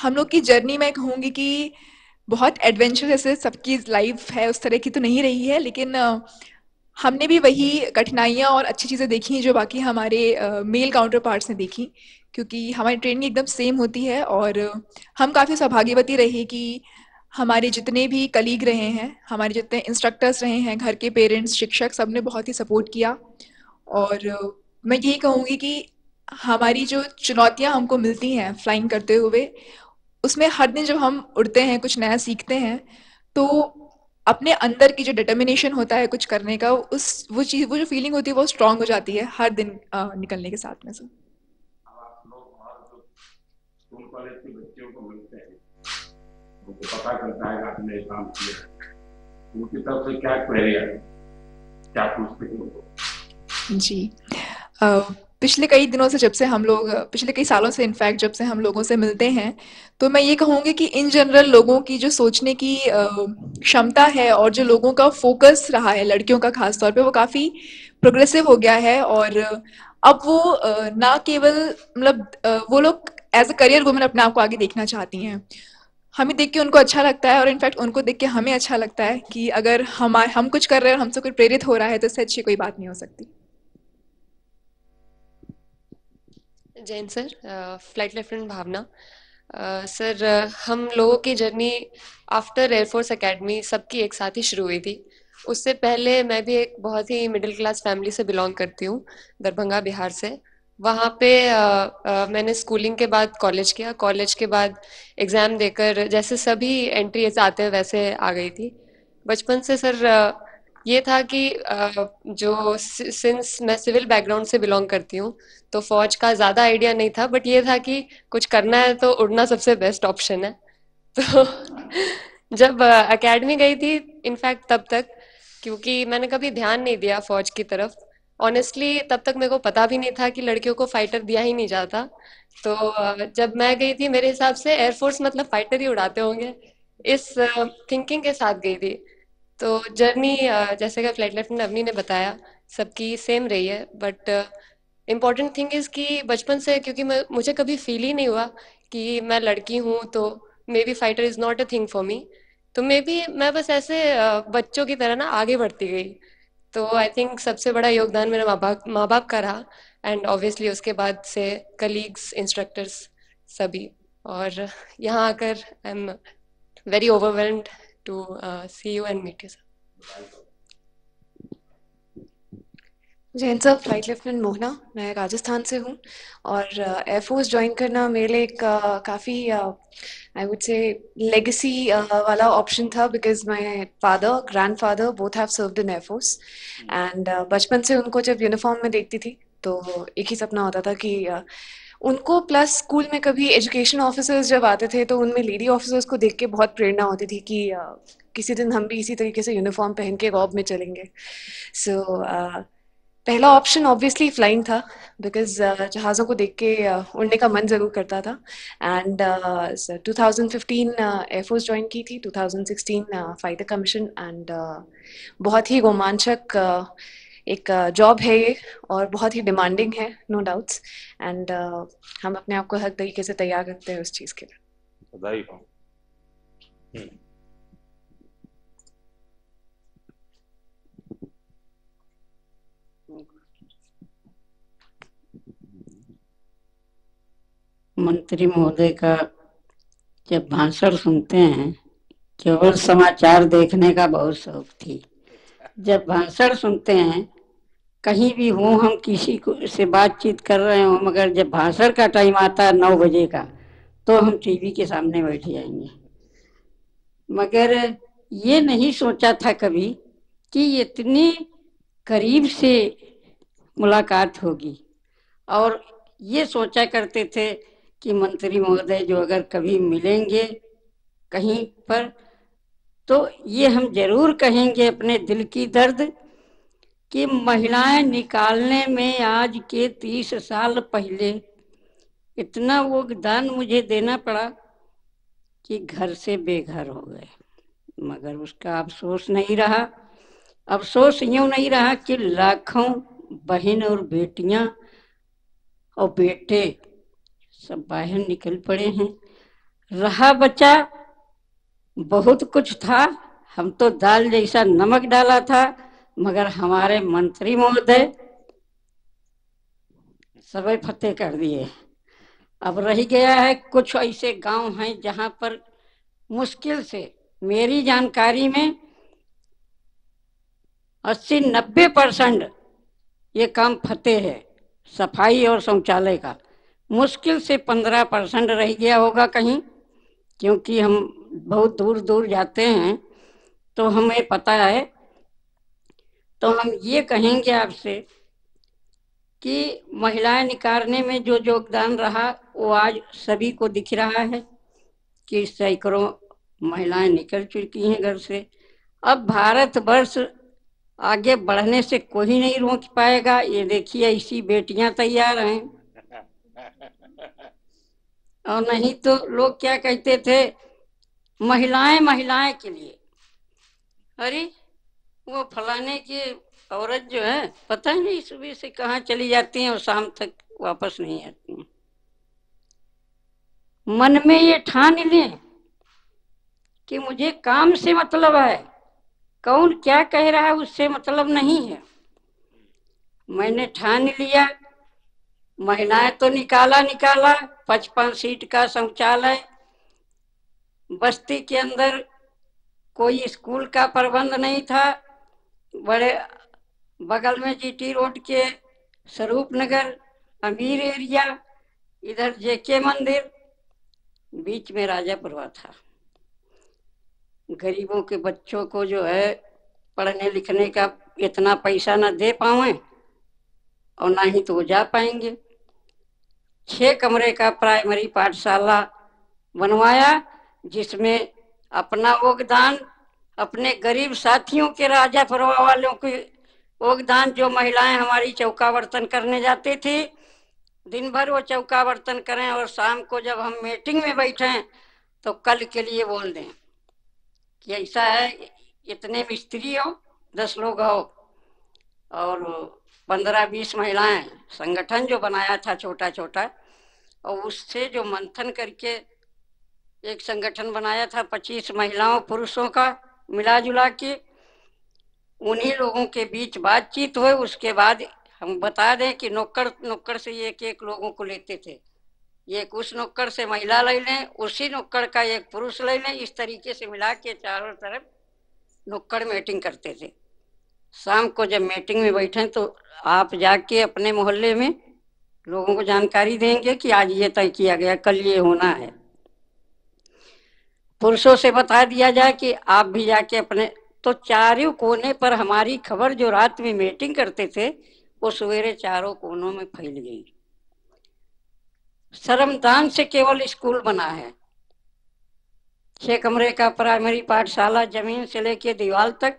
हम लोग की जर्नी मैं कहूँगी कि बहुत एडवेंचर जैसे सबकी लाइफ है उस तरह की तो नहीं रही है लेकिन हमने भी वही कठिनाइयाँ और अच्छी चीज़ें देखी जो बाकी हमारे मेल काउंटर पार्ट्स ने देखी क्योंकि हमारी ट्रेनिंग एकदम सेम होती है और हम काफ़ी सौभाग्यवती रहे कि हमारे जितने भी कलीग रहे हैं हमारे जितने इंस्ट्रक्टर्स रहे हैं घर के पेरेंट्स शिक्षक सबने बहुत ही सपोर्ट किया और मैं यही कहूँगी कि हमारी जो चुनौतियाँ हमको मिलती हैं फ्लाइंग करते हुए उसमें हर दिन जब हम उड़ते हैं कुछ नया सीखते हैं तो अपने अंदर की जो डिटर्मिनेशन होता है कुछ करने का उस वो चीज़ वो जो फीलिंग होती है वो स्ट्रांग हो जाती है हर दिन निकलने के साथ में सर उनको पता चलता है आपने काम किया उनकी तरफ से क्या क्वेरी आती क्या पूछते हैं उनको जी uh... पिछले कई दिनों से जब से हम लोग पिछले कई सालों से इनफैक्ट जब से हम लोगों से मिलते हैं तो मैं ये कहूँगी कि इन जनरल लोगों की जो सोचने की क्षमता है और जो लोगों का फोकस रहा है लड़कियों का खास तौर पे वो काफ़ी प्रोग्रेसिव हो गया है और अब वो ना केवल मतलब वो लोग एज अ करियर वुमेन अपने आप को आगे देखना चाहती हैं हमें देख के उनको अच्छा लगता है और इनफैक्ट उनको देख के हमें अच्छा लगता है कि अगर हम हम कुछ कर रहे हैं और हमसे कुछ प्रेरित हो रहा है तो इससे अच्छी कोई बात नहीं हो सकती Jain sir flight lieutenant Bhawana sir हम लोगों की जर्नी आफ्टर एयरफोर्स एकेडमी सबकी एक साथ ही शुरू हुई थी उससे पहले मैं भी एक बहुत ही मिडिल क्लास फैमिली से बिलोंग करती हूँ दरभंगा बिहार से वहाँ पे आ, आ, मैंने स्कूलिंग के बाद कॉलेज किया कॉलेज के बाद एग्ज़ाम देकर जैसे सभी एंट्री आते हैं वैसे आ गई थी बचपन से सर ये था कि जो सिंस मैं सिविल बैकग्राउंड से बिलोंग करती हूँ तो फौज का ज़्यादा आइडिया नहीं था बट ये था कि कुछ करना है तो उड़ना सबसे बेस्ट ऑप्शन है तो जब एकेडमी गई थी इनफैक्ट तब तक क्योंकि मैंने कभी ध्यान नहीं दिया फौज की तरफ ऑनेस्टली तब तक मेरे को पता भी नहीं था कि लड़कियों को फाइटर दिया ही नहीं जाता तो जब मैं गई थी मेरे हिसाब से एयरफोर्स मतलब फाइटर ही उड़ाते होंगे इस थिंकिंग के साथ गई थी तो जर्नी जैसे कि फ्लाइट लेफ्टिनेंट अवनी ने बताया सबकी सेम रही है बट इम्पॉर्टेंट थिंग इज़ कि बचपन से क्योंकि मुझे कभी फील ही नहीं हुआ कि मैं लड़की हूँ तो maybe fighter is not a thing for me तो मे बी मैं बस ऐसे बच्चों की तरह ना आगे बढ़ती गई तो आई थिंक सबसे बड़ा योगदान मेरे माँ बाप माँ बाप का रहा एंड ऑब्वियसली उसके बाद से कलीग्स इंस्ट्रक्टर्स सभी और यहाँ आकर I am very overwhelmed to see you and meet you sir Jain sir flight lieutenant Mohana मैं राजस्थान से हूँ और एयरफोर्स ज्वाइन करना मेरे लिए एक काफ़ी आई वुड से लेगेसी वाला ऑप्शन था because my father grandfather both have served in air force and बचपन से उनको जब यूनिफॉर्म में देखती थी तो एक ही सपना होता था कि उनको प्लस स्कूल में कभी एजुकेशन ऑफिसर्स जब आते थे तो उनमें लेडी ऑफिसर्स को देख के बहुत प्रेरणा होती थी कि किसी दिन हम भी इसी तरीके से यूनिफॉर्म पहन के रॉब में चलेंगे सो so, पहला ऑप्शन ऑब्वियसली फ्लाइंग था बिकॉज uh, जहाज़ों को देख के uh, उड़ने का मन ज़रूर करता था and two thousand fifteen air force join की थी two thousand sixteen fighter commission and बहुत ही रोमांचक uh, एक जॉब uh, है ये और बहुत ही डिमांडिंग है नो डाउट्स एंड हम अपने आप को हर तरीके से तैयार रखते हैं उस चीज़ के लिए मंत्री महोदय का जब भाषण सुनते हैं केवल समाचार देखने का बहुत शौक थी जब भाषण सुनते हैं कहीं भी हो हम किसी को से बातचीत कर रहे हो मगर जब भाषण का टाइम आता है नौ बजे का तो हम टीवी के सामने बैठ जाएंगे मगर ये नहीं सोचा था कभी कि इतनी करीब से मुलाकात होगी और ये सोचा करते थे कि मंत्री महोदय जो अगर कभी मिलेंगे कहीं पर तो ये हम जरूर कहेंगे अपने दिल की दर्द कि महिलाएं निकालने में आज के तीस साल पहले इतना वो दान मुझे देना पड़ा कि घर से बेघर हो गए मगर उसका अफसोस नहीं रहा अफसोस यूं नहीं रहा कि लाखों बहन और बेटियां और बेटे सब बाहर निकल पड़े हैं रहा बचा बहुत कुछ था हम तो दाल जैसा नमक डाला था मगर हमारे मंत्री महोदय सब फतेह कर दिए अब रह गया है कुछ ऐसे गांव हैं जहां पर मुश्किल से मेरी जानकारी में अस्सी नब्बे परसेंट ये काम फतेह है सफाई और शौचालय का मुश्किल से पंद्रह परसेंट रह गया होगा कहीं क्योंकि हम बहुत दूर दूर जाते हैं तो हमें पता है तो हम ये कहेंगे आपसे कि महिलाएं निकालने में जो योगदान रहा वो आज सभी को दिख रहा है कि सैकड़ों महिलाएं निकल चुकी हैं घर से अब भारत वर्ष आगे बढ़ने से कोई नहीं रोक पाएगा ये देखिए ऐसी बेटियां तैयार हैं और नहीं तो लोग क्या कहते थे महिलाएं महिलाएं के लिए अरे वो फलाने की औरत जो है पता नहीं सुबह से कहाँ चली जाती है और शाम तक वापस नहीं आती मन में ये ठान लें कि मुझे काम से मतलब है कौन क्या कह रहा है उससे मतलब नहीं है मैंने ठान लिया महिलाएं तो निकाला निकाला पचपन सीट का शौचालय बस्ती के अंदर कोई स्कूल का प्रबंध नहीं था बड़े बगल में जीटी रोड के स्वरूप नगर अमीर एरिया इधर जेके मंदिर बीच में राजापुरवा था गरीबों के बच्चों को जो है पढ़ने लिखने का इतना पैसा ना दे पाए और ना ही तो जा पाएंगे छह कमरे का प्राइमरी पाठशाला बनवाया जिसमें अपना योगदान अपने गरीब साथियों के राजा फरवा वालों के योगदान जो महिलाएं हमारी चौकावर्तन करने जाती थी दिन भर वो चौकावर्तन करें और शाम को जब हम मीटिंग में बैठे तो कल के लिए बोल दें कि ऐसा है इतने मिस्त्री हो दस लोग हो और पंद्रह बीस महिलाएं संगठन जो बनाया था छोटा छोटा और उससे जो मंथन करके एक संगठन बनाया था पच्चीस महिलाओं पुरुषों का मिला जुला के उन्हीं लोगों के बीच बातचीत हुए उसके बाद हम बता दें कि नौकर नौकर से एक एक लोगों को लेते थे ये उस नौकड़ से महिला ले लें उसी नौकर का एक पुरुष ले लें इस तरीके से मिला के चारों तरफ नुक्कड़ मीटिंग करते थे शाम को जब मीटिंग में बैठे तो आप जाके अपने मोहल्ले में लोगों को जानकारी देंगे कि आज ये तय किया गया कल ये होना है पुरुषों से बता दिया जाए कि आप भी जाके अपने तो चारों कोने पर हमारी खबर जो रात में मीटिंग करते थे वो सवेरे चारों कोनों में फैल गई शर्मदान से केवल स्कूल बना है छह कमरे का प्राइमरी पाठशाला जमीन से लेके दीवार तक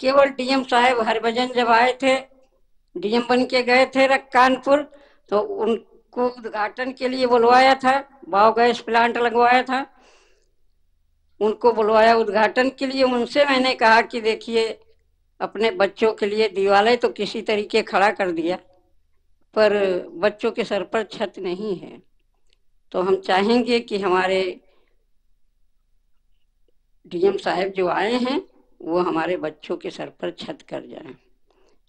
केवल डीएम साहब हरभजन जब आए थे डीएम बन के गए थे कानपुर तो उनको उद्घाटन के लिए बुलवाया था बायोगैस गैस प्लांट लगवाया था उनको बुलवाया उद्घाटन के लिए उनसे मैंने कहा कि देखिए अपने बच्चों के लिए दिवालय तो किसी तरीके खड़ा कर दिया पर बच्चों के सर पर छत नहीं है तो हम चाहेंगे कि हमारे डीएम साहब जो आए हैं वो हमारे बच्चों के सर पर छत कर जाए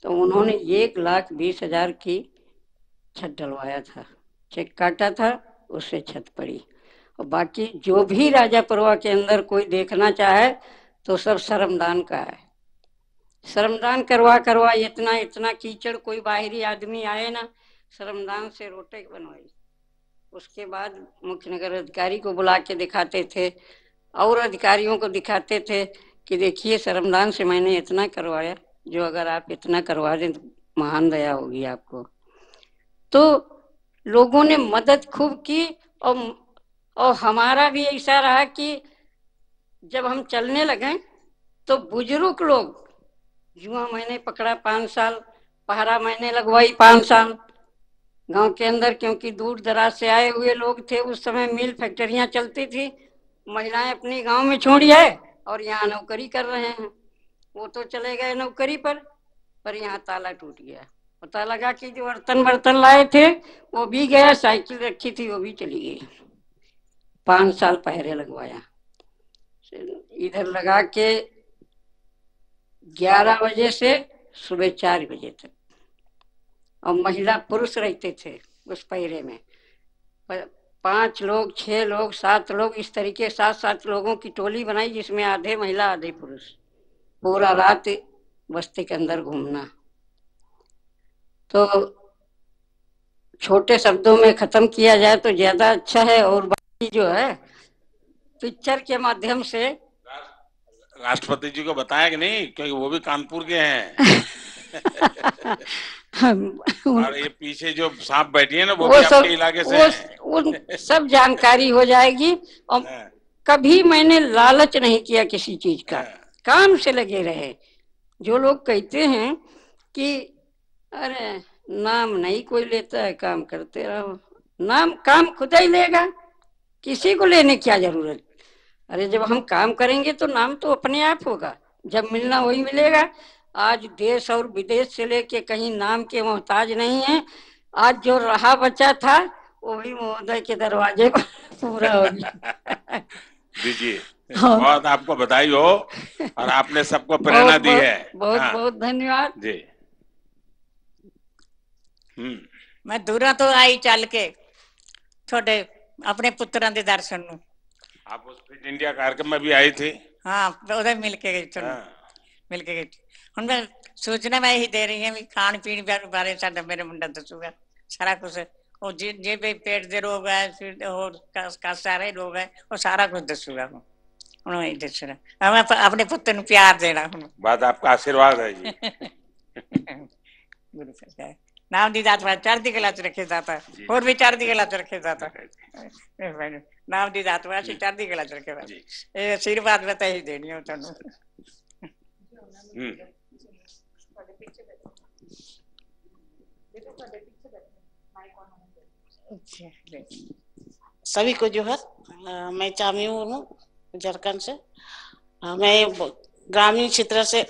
तो उन्होंने एक लाख बीस हजार की छत डलवाया था चेक काटा था उससे छत पड़ी और बाकी जो भी राजा परवा के अंदर कोई देखना चाहे तो सब शर्मदान का है शर्मदान करवा करवा इतना इतना कीचड़ कोई बाहरी आदमी आए ना शर्मदान से रोटे बनवाई उसके बाद मुख्य नगर अधिकारी को बुला के दिखाते थे और अधिकारियों को दिखाते थे कि देखिए शर्मदान से मैंने इतना करवाया जो अगर आप इतना करवा दें तो महान दया होगी आपको तो लोगों ने मदद खूब की और और हमारा भी ऐसा रहा कि जब हम चलने लगे तो बुजुर्ग लोग जुआ मैंने पकड़ा पांच साल पहरा मैंने लगवाई पांच साल गांव के अंदर क्योंकि दूर दराज से आए हुए लोग थे उस समय मिल फैक्ट्रियां चलती थी महिलाएं अपने गांव में छोड़ी है और यहाँ नौकरी कर रहे हैं वो तो चले गए नौकरी पर पर यहाँ ताला टूट गया पता लगा कि जो बर्तन बर्तन लाए थे वो भी गया साइकिल रखी थी वो भी चली गई पांच साल पहरे लगवाया इधर लगा के ग्यारह बजे से सुबह चार बजे तक और महिला पुरुष रहते थे उस पहरे में पांच लोग छह लोग सात लोग इस तरीके सात सात लोगों की टोली बनाई जिसमें आधे महिला आधे पुरुष पूरा रात बस्ती के अंदर घूमना तो छोटे शब्दों में खत्म किया जाए तो ज्यादा अच्छा है और बाकी जो है पिक्चर के माध्यम से राष्ट्रपति जी को बताया कि नहीं क्योंकि वो भी कानपुर के हैं ये पीछे जो सांप बैठी है ना वो, वो भी सब, आपके इलाके से वो, उन सब जानकारी हो जाएगी और हाँ। कभी मैंने लालच नहीं किया किसी चीज का हाँ। काम से लगे रहे जो लोग कहते हैं कि अरे नाम नहीं कोई लेता है काम करते रहो नाम काम खुद ही लेगा किसी को लेने क्या जरूरत अरे जब हम काम करेंगे तो नाम तो अपने आप होगा जब मिलना वही मिलेगा आज देश और विदेश से लेके कहीं नाम के मोहताज नहीं है आज जो रहा बचा था वो भी महोदय के दरवाजे पर पूरा हो गया दीजिए हाँ। बहुत आपको बधाई हो और आपने सबको प्रेरणा दी है बहुत हाँ। बहुत धन्यवाद जी हम्म। मैं दूरा तो आई चल के थोड़े अपने पुत्रां ਦੇ दर्शन आप उस फिट इंडिया कार्यक्रम में भी आई थी हाँ उधर मिल के गई हाँ। मिलके गई उनमें सोचने में ही दे रही हूँ खान पीन बारे साथ मेरे मुंडा दसूगा सारा कुछ और जे जे पे पेट दे रोग है और का, सारे रोग है और सारा कुछ दसूगा हूँ अपने पुत्र प्यार देना बात आपका आशीर्वाद है जी नाम दी जात चढ़ती कला च रखे जाता और भी चढ़ती कला च रखे जाता नाम दी जात वासी चढ़ती कला च रखे जाता ये आशीर्वाद बताई तो देनी है ਤੁਹਾਨੂੰ ਹੂੰ अच्छा। सभी को जो है मैं चामी हूँ झारखंड से मैं ग्रामीण क्षेत्र से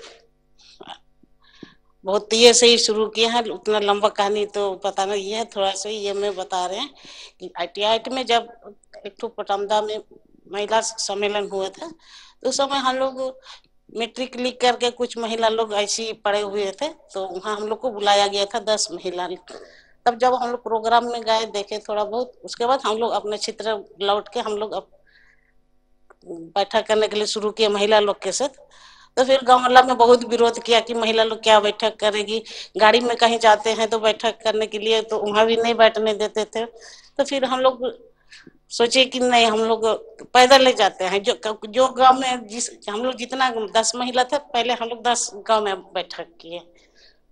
बहुत तेज से ही शुरू किया है उतना लंबा कहानी तो पता नहीं है थोड़ा सा ये मैं बता रहे हैं कि आईटीआईटी में जब एक तो पटामदा में महिला सम्मेलन हुआ था तो उस समय हम लोग मेट्रिक लिख करके कुछ महिला लोग ऐसी पड़े हुए थे तो वहाँ हम लोग को बुलाया गया था दस महिला तब जब हम लोग प्रोग्राम में गए देखे थोड़ा बहुत उसके बाद हम लोग अपने चित्र लौट के हम लोग बैठक करने के लिए शुरू किए महिला लोग के साथ तो फिर गाँव वाला में बहुत विरोध किया कि महिला लोग क्या बैठक करेगी गाड़ी में कहीं जाते हैं तो बैठक करने के लिए तो वहाँ भी नहीं बैठने देते थे तो फिर हम लोग सोचे कि नहीं हम लोग पैदल ले जाते हैं जो जो गांव में जिस हम लोग जितना दस महिला थे पहले हम लोग दस गांव में बैठक किए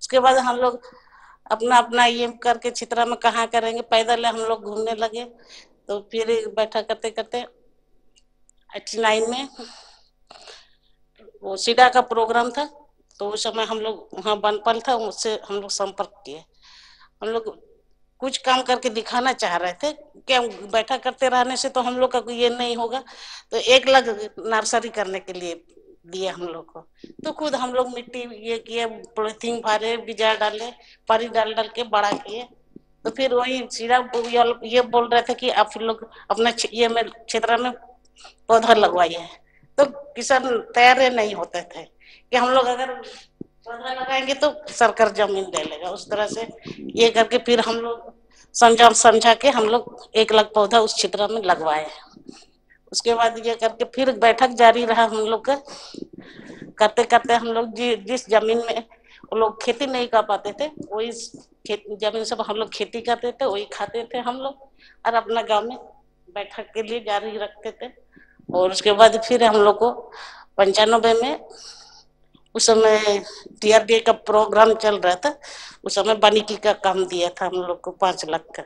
उसके बाद हम लोग अपना अपना ये करके चित्रा में कहाँ करेंगे पैदल हम लोग घूमने लगे तो फिर बैठक करते करते एट्टी नाइन में वो सीडा का प्रोग्राम था तो उस समय हम लोग वहाँ बनपल था उससे हम लोग संपर्क किए हम लोग कुछ काम करके दिखाना चाह रहे थे कि हम बैठा करते रहने से तो हम लोग का ये नहीं होगा तो एक लग नर्सरी करने के लिए दिए हम लोग को तो खुद हम लोग मिट्टी ये किए पोलिथीन भरे बीजा डाले परी डाल डाल के बड़ा किए तो फिर वही सीधा ये बोल रहे थे कि आप लोग अपने ये में क्षेत्र में पौधा लगवाइए तो किसान तैयार नहीं होते थे कि हम लोग अगर पौधा लगाएंगे तो सरकार जमीन दे लेगा उस तरह से ये करके फिर हम लोग समझा समझा के हम लोग एक लाख पौधा उस क्षेत्र में लगवाए उसके बाद ये करके फिर बैठक जारी रहा हम लोग का करते करते हम लोग जि, जिस जमीन में वो लोग खेती नहीं कर पाते थे वही जमीन से हम लोग खेती करते थे वही खाते थे हम लोग और अपना गांव में बैठक के लिए जारी रखते थे और उसके बाद फिर हम लोग को पंचानबे में उस समय डीआरडीए का प्रोग्राम चल रहा था उस समय बनिकी का काम दिया था हम लोग को पांच लाख का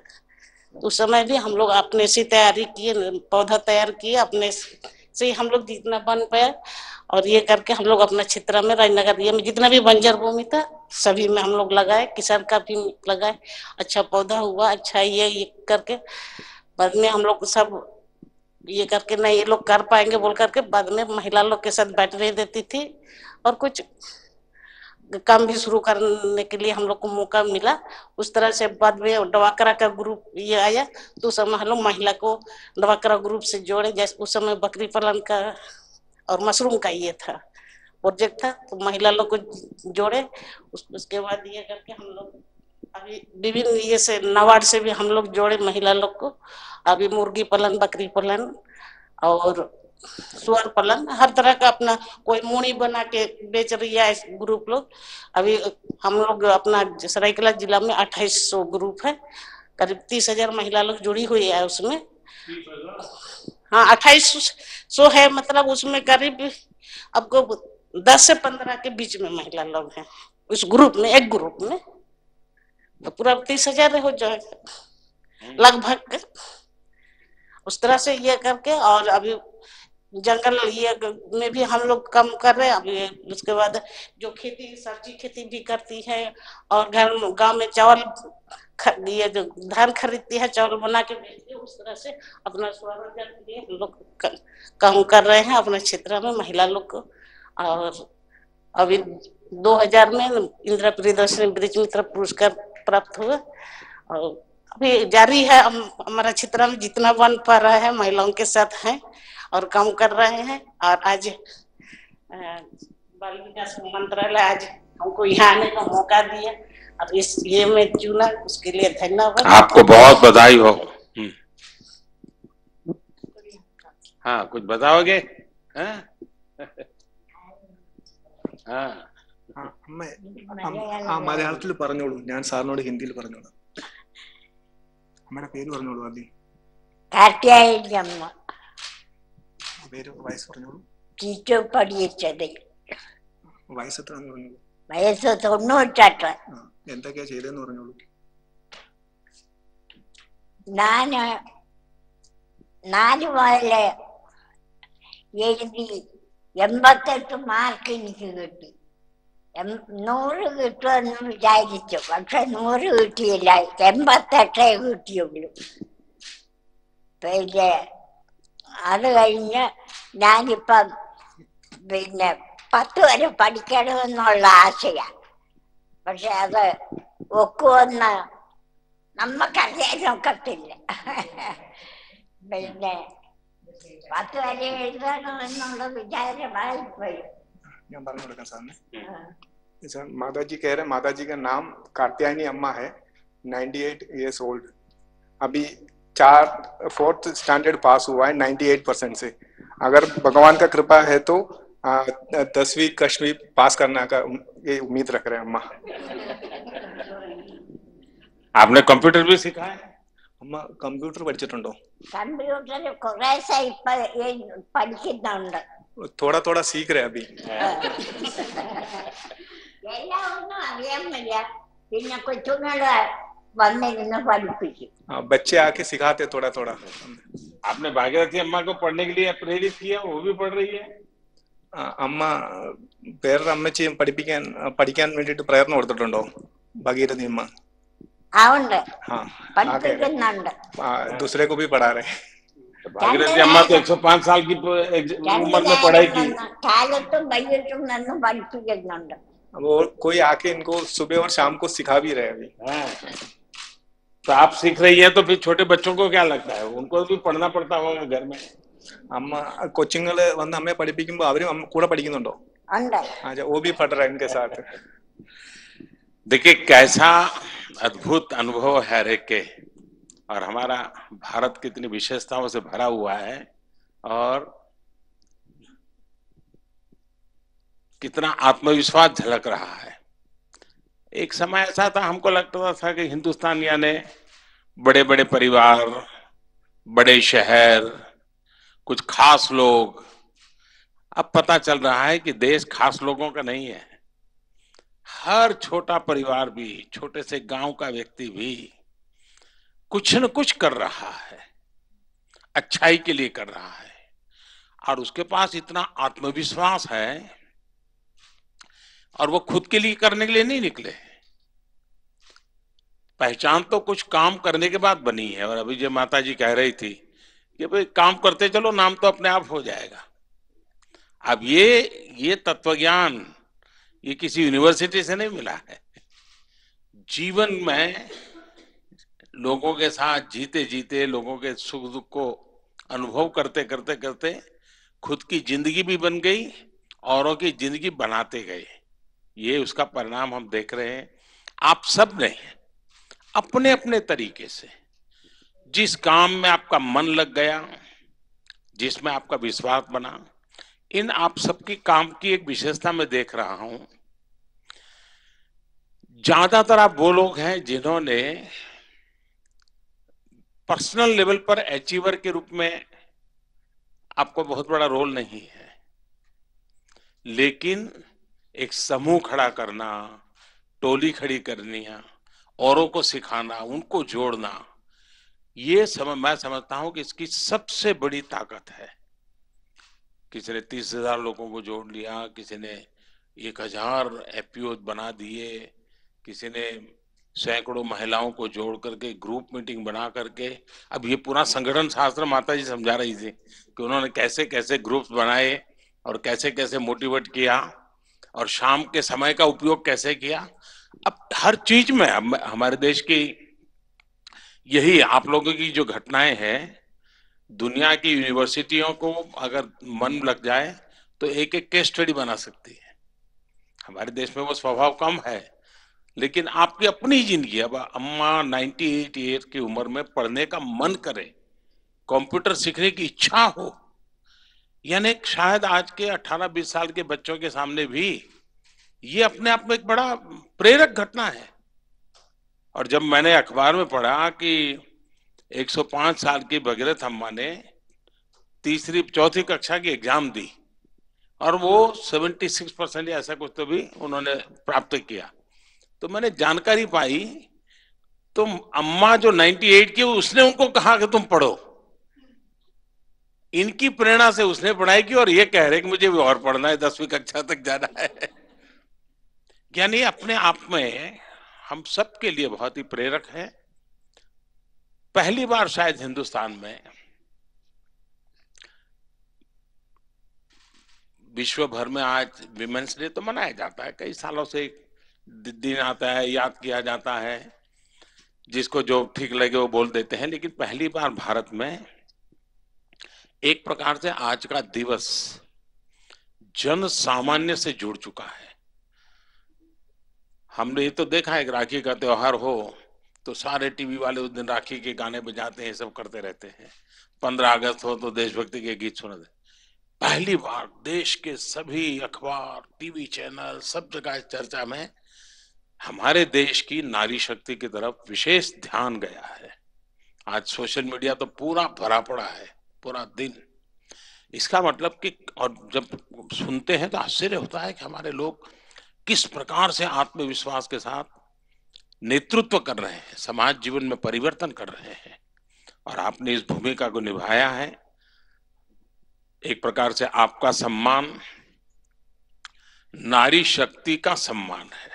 तो उस समय भी हम लोग अपने से तैयारी किए पौधा तैयार किए अपने से हम लोग जितना बन पाए और ये करके हम लोग अपना क्षेत्र में राजनगर में जितना भी बंजर भूमि था सभी में हम लोग लगाए किसान का भी लगाए अच्छा पौधा हुआ अच्छा ये ये करके बाद में हम लोग सब ये करके नहीं ये लोग कर पाएंगे बोल करके बाद में महिला लोग के साथ बैठ रही देती थी और कुछ काम भी शुरू करने के लिए हम लोग को मौका मिला उस तरह से बाद में डवाकरा का ग्रुप ये आया तो उस समय हम लोग महिला को डवाकरा ग्रुप से जोड़े जैसे उस समय बकरी पालन का और मशरूम का ये था प्रोजेक्ट था तो महिला लोग को जोड़े उस, उसके बाद ये करके हम लोग अभी विभिन्न ये से नवाड से भी हम लोग जोड़े महिला लोग को अभी मुर्गी पालन बकरी पालन और स्वर पलन हर तरह का अपना कोई मुड़ी बना के बेच रही है ग्रुप लोग अभी हम लोग अपना सरायकला जिला में अट्ठाईस सौ ग्रुप है करीब तीस हजार महिला लोग जुड़ी हुई है उसमें हाँ अट्ठाईस सौ है मतलब उसमें करीब आपको दस से पंद्रह के बीच में महिला लोग हैं उस ग्रुप में एक ग्रुप में तो पूरा तीस हजार हो जाएगा लगभग उस तरह से ये करके और अभी जंगल ये में भी हम लोग कम कर रहे हैं अब उसके बाद जो खेती सब्जी खेती भी करती है और घर गांव में चावल ये जो धान खरीदती है चावल बना के बेचती है उस तरह से अपना स्वरोजगार के लिए हम लोग काम कर रहे हैं अपने क्षेत्र में महिला लोग को और अभी 2000 में इंदिरा प्रियदर्शनी ब्रिज मित्र पुरस्कार प्राप्त हुआ और अभी जारी है हमारा क्षेत्र में जितना बन पा रहा है महिलाओं के साथ है और कम कर रहे हैं और आज बाल विकास मंत्रालय आज हमको यहाँ आने का मौका दिया और इसलिए मैं चुना उसके लिए धन्यवाद आपको बहुत बधाई हो हम्म। हाँ कुछ बताओगे हाँ, हाँ।, हाँ പേര് വയസ്സ് പറഞ്ഞോളൂ വയസ്സ് എത്രയെന്ന് എന്തൊക്കെയാ ചെയ്തതെന്ന് പറഞ്ഞോളൂ ഞാന് നാല് മുതല് എഴുതി എൺപത്തെട്ട് മാർക്ക് എനിക്ക് കിട്ടി നൂറ് കിട്ടുമെന്ന് വിചാരിച്ചു പക്ഷെ നൂറ് കിട്ടിയില്ല എൺപത്തെട്ടേ കിട്ടിയുള്ളൂ പിന്നെ അത് കഴിഞ്ഞ് ഞാനിപ്പം പിന്നെ പത്ത് വരെ പഠിക്കണമെന്നുള്ള ആശയാണ് പക്ഷെ അത് ഒക്കുമെന്ന് നമുക്കറിയാൻ ഒക്കത്തില്ല പിന്നെ പത്ത് വരെ എഴുതണമെന്നുള്ള വിചാരമായി പോയി ഞാൻ പറഞ്ഞു കൊടുക്കാം സാറിന് माता जी कह रहे माता जी का नाम कात्यायनी अम्मा है 98 इयर्स ओल्ड अभी चार फोर्थ स्टैंडर्ड पास हुआ है 98 परसेंट से अगर भगवान का कृपा है तो दसवीं कश्मीर पास करने का ये उम्मीद रख रहे हैं अम्मा आपने कंप्यूटर भी सीखा है അമ്മ കമ്പ്യൂട്ടർ പഠിച്ചിട്ടുണ്ടോ കമ്പ്യൂട്ടർ പഠിക്കുന്നുണ്ട് थोड़ा सीख रहे अभी എല്ലാം ഒന്നും അറിയാൻ വയ്യ പിന്നെ കൊച്ചുങ്ങള് पढ़ने के हाँ, बच्चे आके सिखाते थोड़ा थोड़ा आपने भागीरथी अम्मा को पढ़ने के लिए प्रेरित किया वो भी पढ़ रही है अम्मा വേറൊരു അമ്മച്ചിയും പഠിപ്പിക്കാൻ പഠിക്കാൻ വേണ്ടിട്ട് പ്രയത്നം കൊടുത്തിട്ടുണ്ടോ ഭഗീരഥി दूसरे को भी पढ़ा रहे भागीरथी अम्मा तो 105 साल की उम्र में पढ़ाई की वो कोई आके इनको सुबह और शाम को सिखा भी रहे अभी तो आप सीख रही हैं तो फिर छोटे बच्चों को क्या लगता है उनको भी पढ़ना पड़ता होगा घर में അമ്മ कोचिंग വന്ന് അമ്മയെ പഠിപ്പിക്കുമ്പോൾ അവരും കൂടെ പഠിക്കുന്നുണ്ടോ वो भी पढ़ रहे हैं इनके साथ देखिए कैसा अद्भुत अनुभव है रेख के और हमारा भारत कितनी विशेषताओं से भरा हुआ है और कितना आत्मविश्वास झलक रहा है एक समय ऐसा था हमको लगता था कि हिंदुस्तान यानी बड़े बड़े परिवार बड़े शहर कुछ खास लोग अब पता चल रहा है कि देश खास लोगों का नहीं है हर छोटा परिवार भी छोटे से गांव का व्यक्ति भी कुछ न कुछ कर रहा है अच्छाई के लिए कर रहा है और उसके पास इतना आत्मविश्वास है और वो खुद के लिए करने के लिए नहीं निकले पहचान तो कुछ काम करने के बाद बनी है और अभी जो माता जी कह रही थी कि भाई काम करते चलो नाम तो अपने आप हो जाएगा अब ये ये तत्वज्ञान ये किसी यूनिवर्सिटी से नहीं मिला है जीवन में लोगों के साथ जीते जीते लोगों के सुख दुख को अनुभव करते करते करते खुद की जिंदगी भी बन गई औरों की जिंदगी बनाते गए ये उसका परिणाम हम देख रहे हैं आप सब ने अपने अपने तरीके से जिस काम में आपका मन लग गया जिसमें आपका विश्वास बना इन आप सबकी काम की एक विशेषता में देख रहा हूं ज्यादातर आप वो लोग हैं जिन्होंने पर्सनल लेवल पर अचीवर के रूप में आपको बहुत बड़ा रोल नहीं है लेकिन एक समूह खड़ा करना टोली खड़ी करनी है औरों को सिखाना उनको जोड़ना ये समझ मैं समझता हूं कि इसकी सबसे बड़ी ताकत है किसी ने तीस हजार लोगों को जोड़ लिया किसी ने एक हजार एपीओ बना दिए किसी ने सैकड़ों महिलाओं को जोड़ करके ग्रुप मीटिंग बना करके अब ये पूरा संगठन शास्त्र माता जी समझा रही थी कि उन्होंने कैसे कैसे ग्रुप्स बनाए और कैसे कैसे मोटिवेट किया और शाम के समय का उपयोग कैसे किया अब हर चीज में हमारे देश की यही आप लोगों की जो घटनाएं हैं दुनिया की यूनिवर्सिटियों को अगर मन लग जाए तो एक एक केस स्टडी बना सकती है हमारे देश में वो स्वभाव कम है लेकिन आपकी अपनी जिंदगी अब अम्मा 98 ईयर की उम्र में पढ़ने का मन करे कंप्यूटर सीखने की इच्छा हो यानी शायद आज के 18-20 साल के बच्चों के सामने भी ये अपने आप में एक बड़ा प्रेरक घटना है और जब मैंने अखबार में पढ़ा कि 105 साल की भगीरथ अम्मा ने तीसरी चौथी कक्षा की एग्जाम दी और वो 76 परसेंट ऐसा कुछ तो भी उन्होंने प्राप्त किया तो मैंने जानकारी पाई तो अम्मा जो 98 की उसने उनको कहा कि तुम पढ़ो इनकी प्रेरणा से उसने पढ़ाई की और ये कह रहे कि मुझे भी और पढ़ना है दसवीं कक्षा तक जाना है यानी अपने आप में हम सबके लिए बहुत ही प्रेरक है पहली बार शायद हिंदुस्तान में विश्व भर में आज विमेंस डे तो मनाया जाता है कई सालों से दिन आता है याद किया जाता है जिसको जो ठीक लगे वो बोल देते हैं लेकिन पहली बार भारत में एक प्रकार से आज का दिवस जन सामान्य से जुड़ चुका है हमने ये तो देखा है कि राखी का त्योहार हो तो सारे टीवी वाले उस दिन राखी के गाने बजाते हैं सब करते रहते हैं पंद्रह अगस्त हो तो देशभक्ति के गीत सुना दे पहली बार देश के सभी अखबार टीवी चैनल सब जगह चर्चा में हमारे देश की नारी शक्ति की तरफ विशेष ध्यान गया है आज सोशल मीडिया तो पूरा भरा पड़ा है पूरा दिन इसका मतलब कि और जब सुनते हैं तो आश्चर्य होता है कि हमारे लोग किस प्रकार से आत्मविश्वास के साथ नेतृत्व कर रहे हैं समाज जीवन में परिवर्तन कर रहे हैं और आपने इस भूमिका को निभाया है एक प्रकार से आपका सम्मान नारी शक्ति का सम्मान है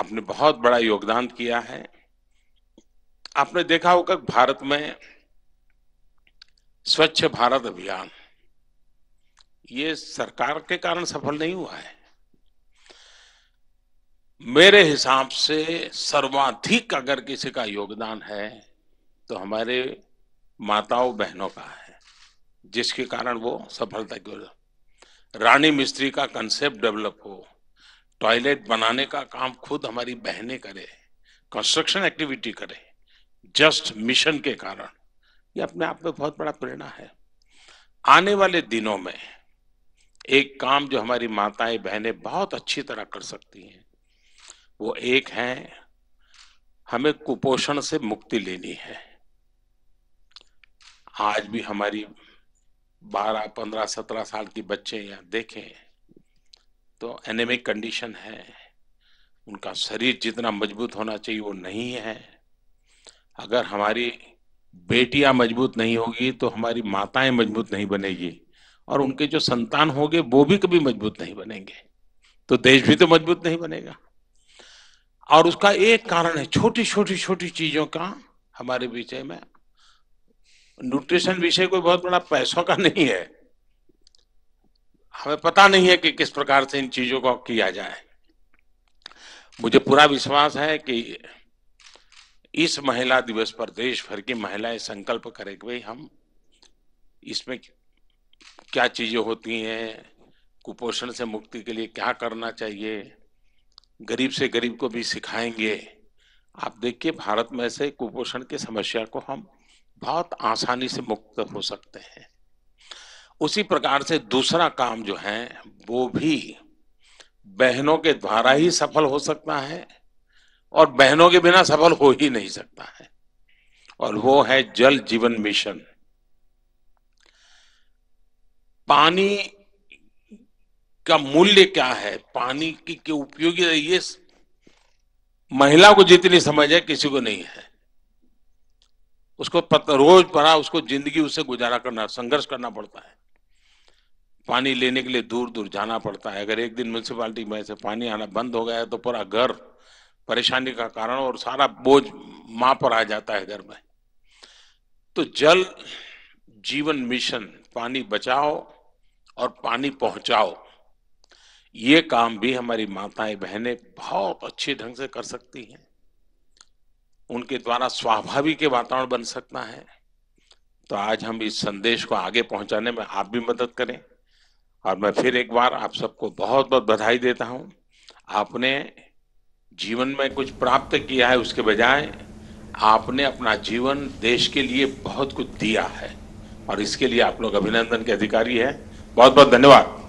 आपने बहुत बड़ा योगदान किया है आपने देखा होगा भारत में स्वच्छ भारत अभियान ये सरकार के कारण सफल नहीं हुआ है मेरे हिसाब से सर्वाधिक अगर किसी का योगदान है तो हमारे माताओं बहनों का है जिसके कारण वो सफलता की रानी मिस्त्री का कंसेप्ट डेवलप हो टॉयलेट बनाने का काम खुद हमारी बहनें करे कंस्ट्रक्शन एक्टिविटी करे जस्ट मिशन के कारण ये अपने आप में बहुत बड़ा प्रेरणा है आने वाले दिनों में एक काम जो हमारी माताएं बहनें बहुत अच्छी तरह कर सकती हैं वो एक है हमें कुपोषण से मुक्ति लेनी है आज भी हमारी 12, 15, 17 साल की बच्चे या देखें तो एनेमिक कंडीशन है उनका शरीर जितना मजबूत होना चाहिए वो नहीं है अगर हमारी बेटियां मजबूत नहीं होगी तो हमारी माताएं मजबूत नहीं बनेगी और उनके जो संतान होंगे वो भी कभी मजबूत नहीं बनेंगे तो देश भी तो मजबूत नहीं बनेगा और उसका एक कारण है छोटी छोटी छोटी चीजों का हमारे विषय में न्यूट्रिशन विषय कोई बहुत बड़ा पैसों का नहीं है हमें पता नहीं है कि किस प्रकार से इन चीजों को किया जाए मुझे पूरा विश्वास है कि इस महिला दिवस पर देश भर की महिलाएं संकल्प करें कि भाई हम इसमें क्या चीजें होती हैं कुपोषण से मुक्ति के लिए क्या करना चाहिए गरीब से गरीब को भी सिखाएंगे आप देखिए भारत में से कुपोषण की समस्या को हम बहुत आसानी से मुक्त हो सकते हैं उसी प्रकार से दूसरा काम जो है वो भी बहनों के द्वारा ही सफल हो सकता है और बहनों के बिना सफल हो ही नहीं सकता है और वो है जल जीवन मिशन पानी का मूल्य क्या है पानी की, उपयोगी उपयोगिता ये महिला को जितनी समझ है किसी को नहीं है उसको पता रोज पड़ा उसको जिंदगी उससे गुजारा करना संघर्ष करना पड़ता है पानी लेने के लिए दूर दूर जाना पड़ता है अगर एक दिन म्यूनसिपालिटी में से पानी आना बंद हो गया है तो पूरा घर परेशानी का कारण और सारा बोझ मां पर आ जाता है घर में तो जल जीवन मिशन पानी बचाओ और पानी पहुंचाओ ये काम भी हमारी माताएं बहनें बहुत अच्छे ढंग से कर सकती हैं उनके द्वारा स्वाभाविक वातावरण बन सकता है तो आज हम इस संदेश को आगे पहुंचाने में आप भी मदद करें और मैं फिर एक बार आप सबको बहुत बहुत बधाई देता हूं आपने जीवन में कुछ प्राप्त किया है उसके बजाय आपने अपना जीवन देश के लिए बहुत कुछ दिया है और इसके लिए आप लोग अभिनंदन के अधिकारी हैं बहुत बहुत धन्यवाद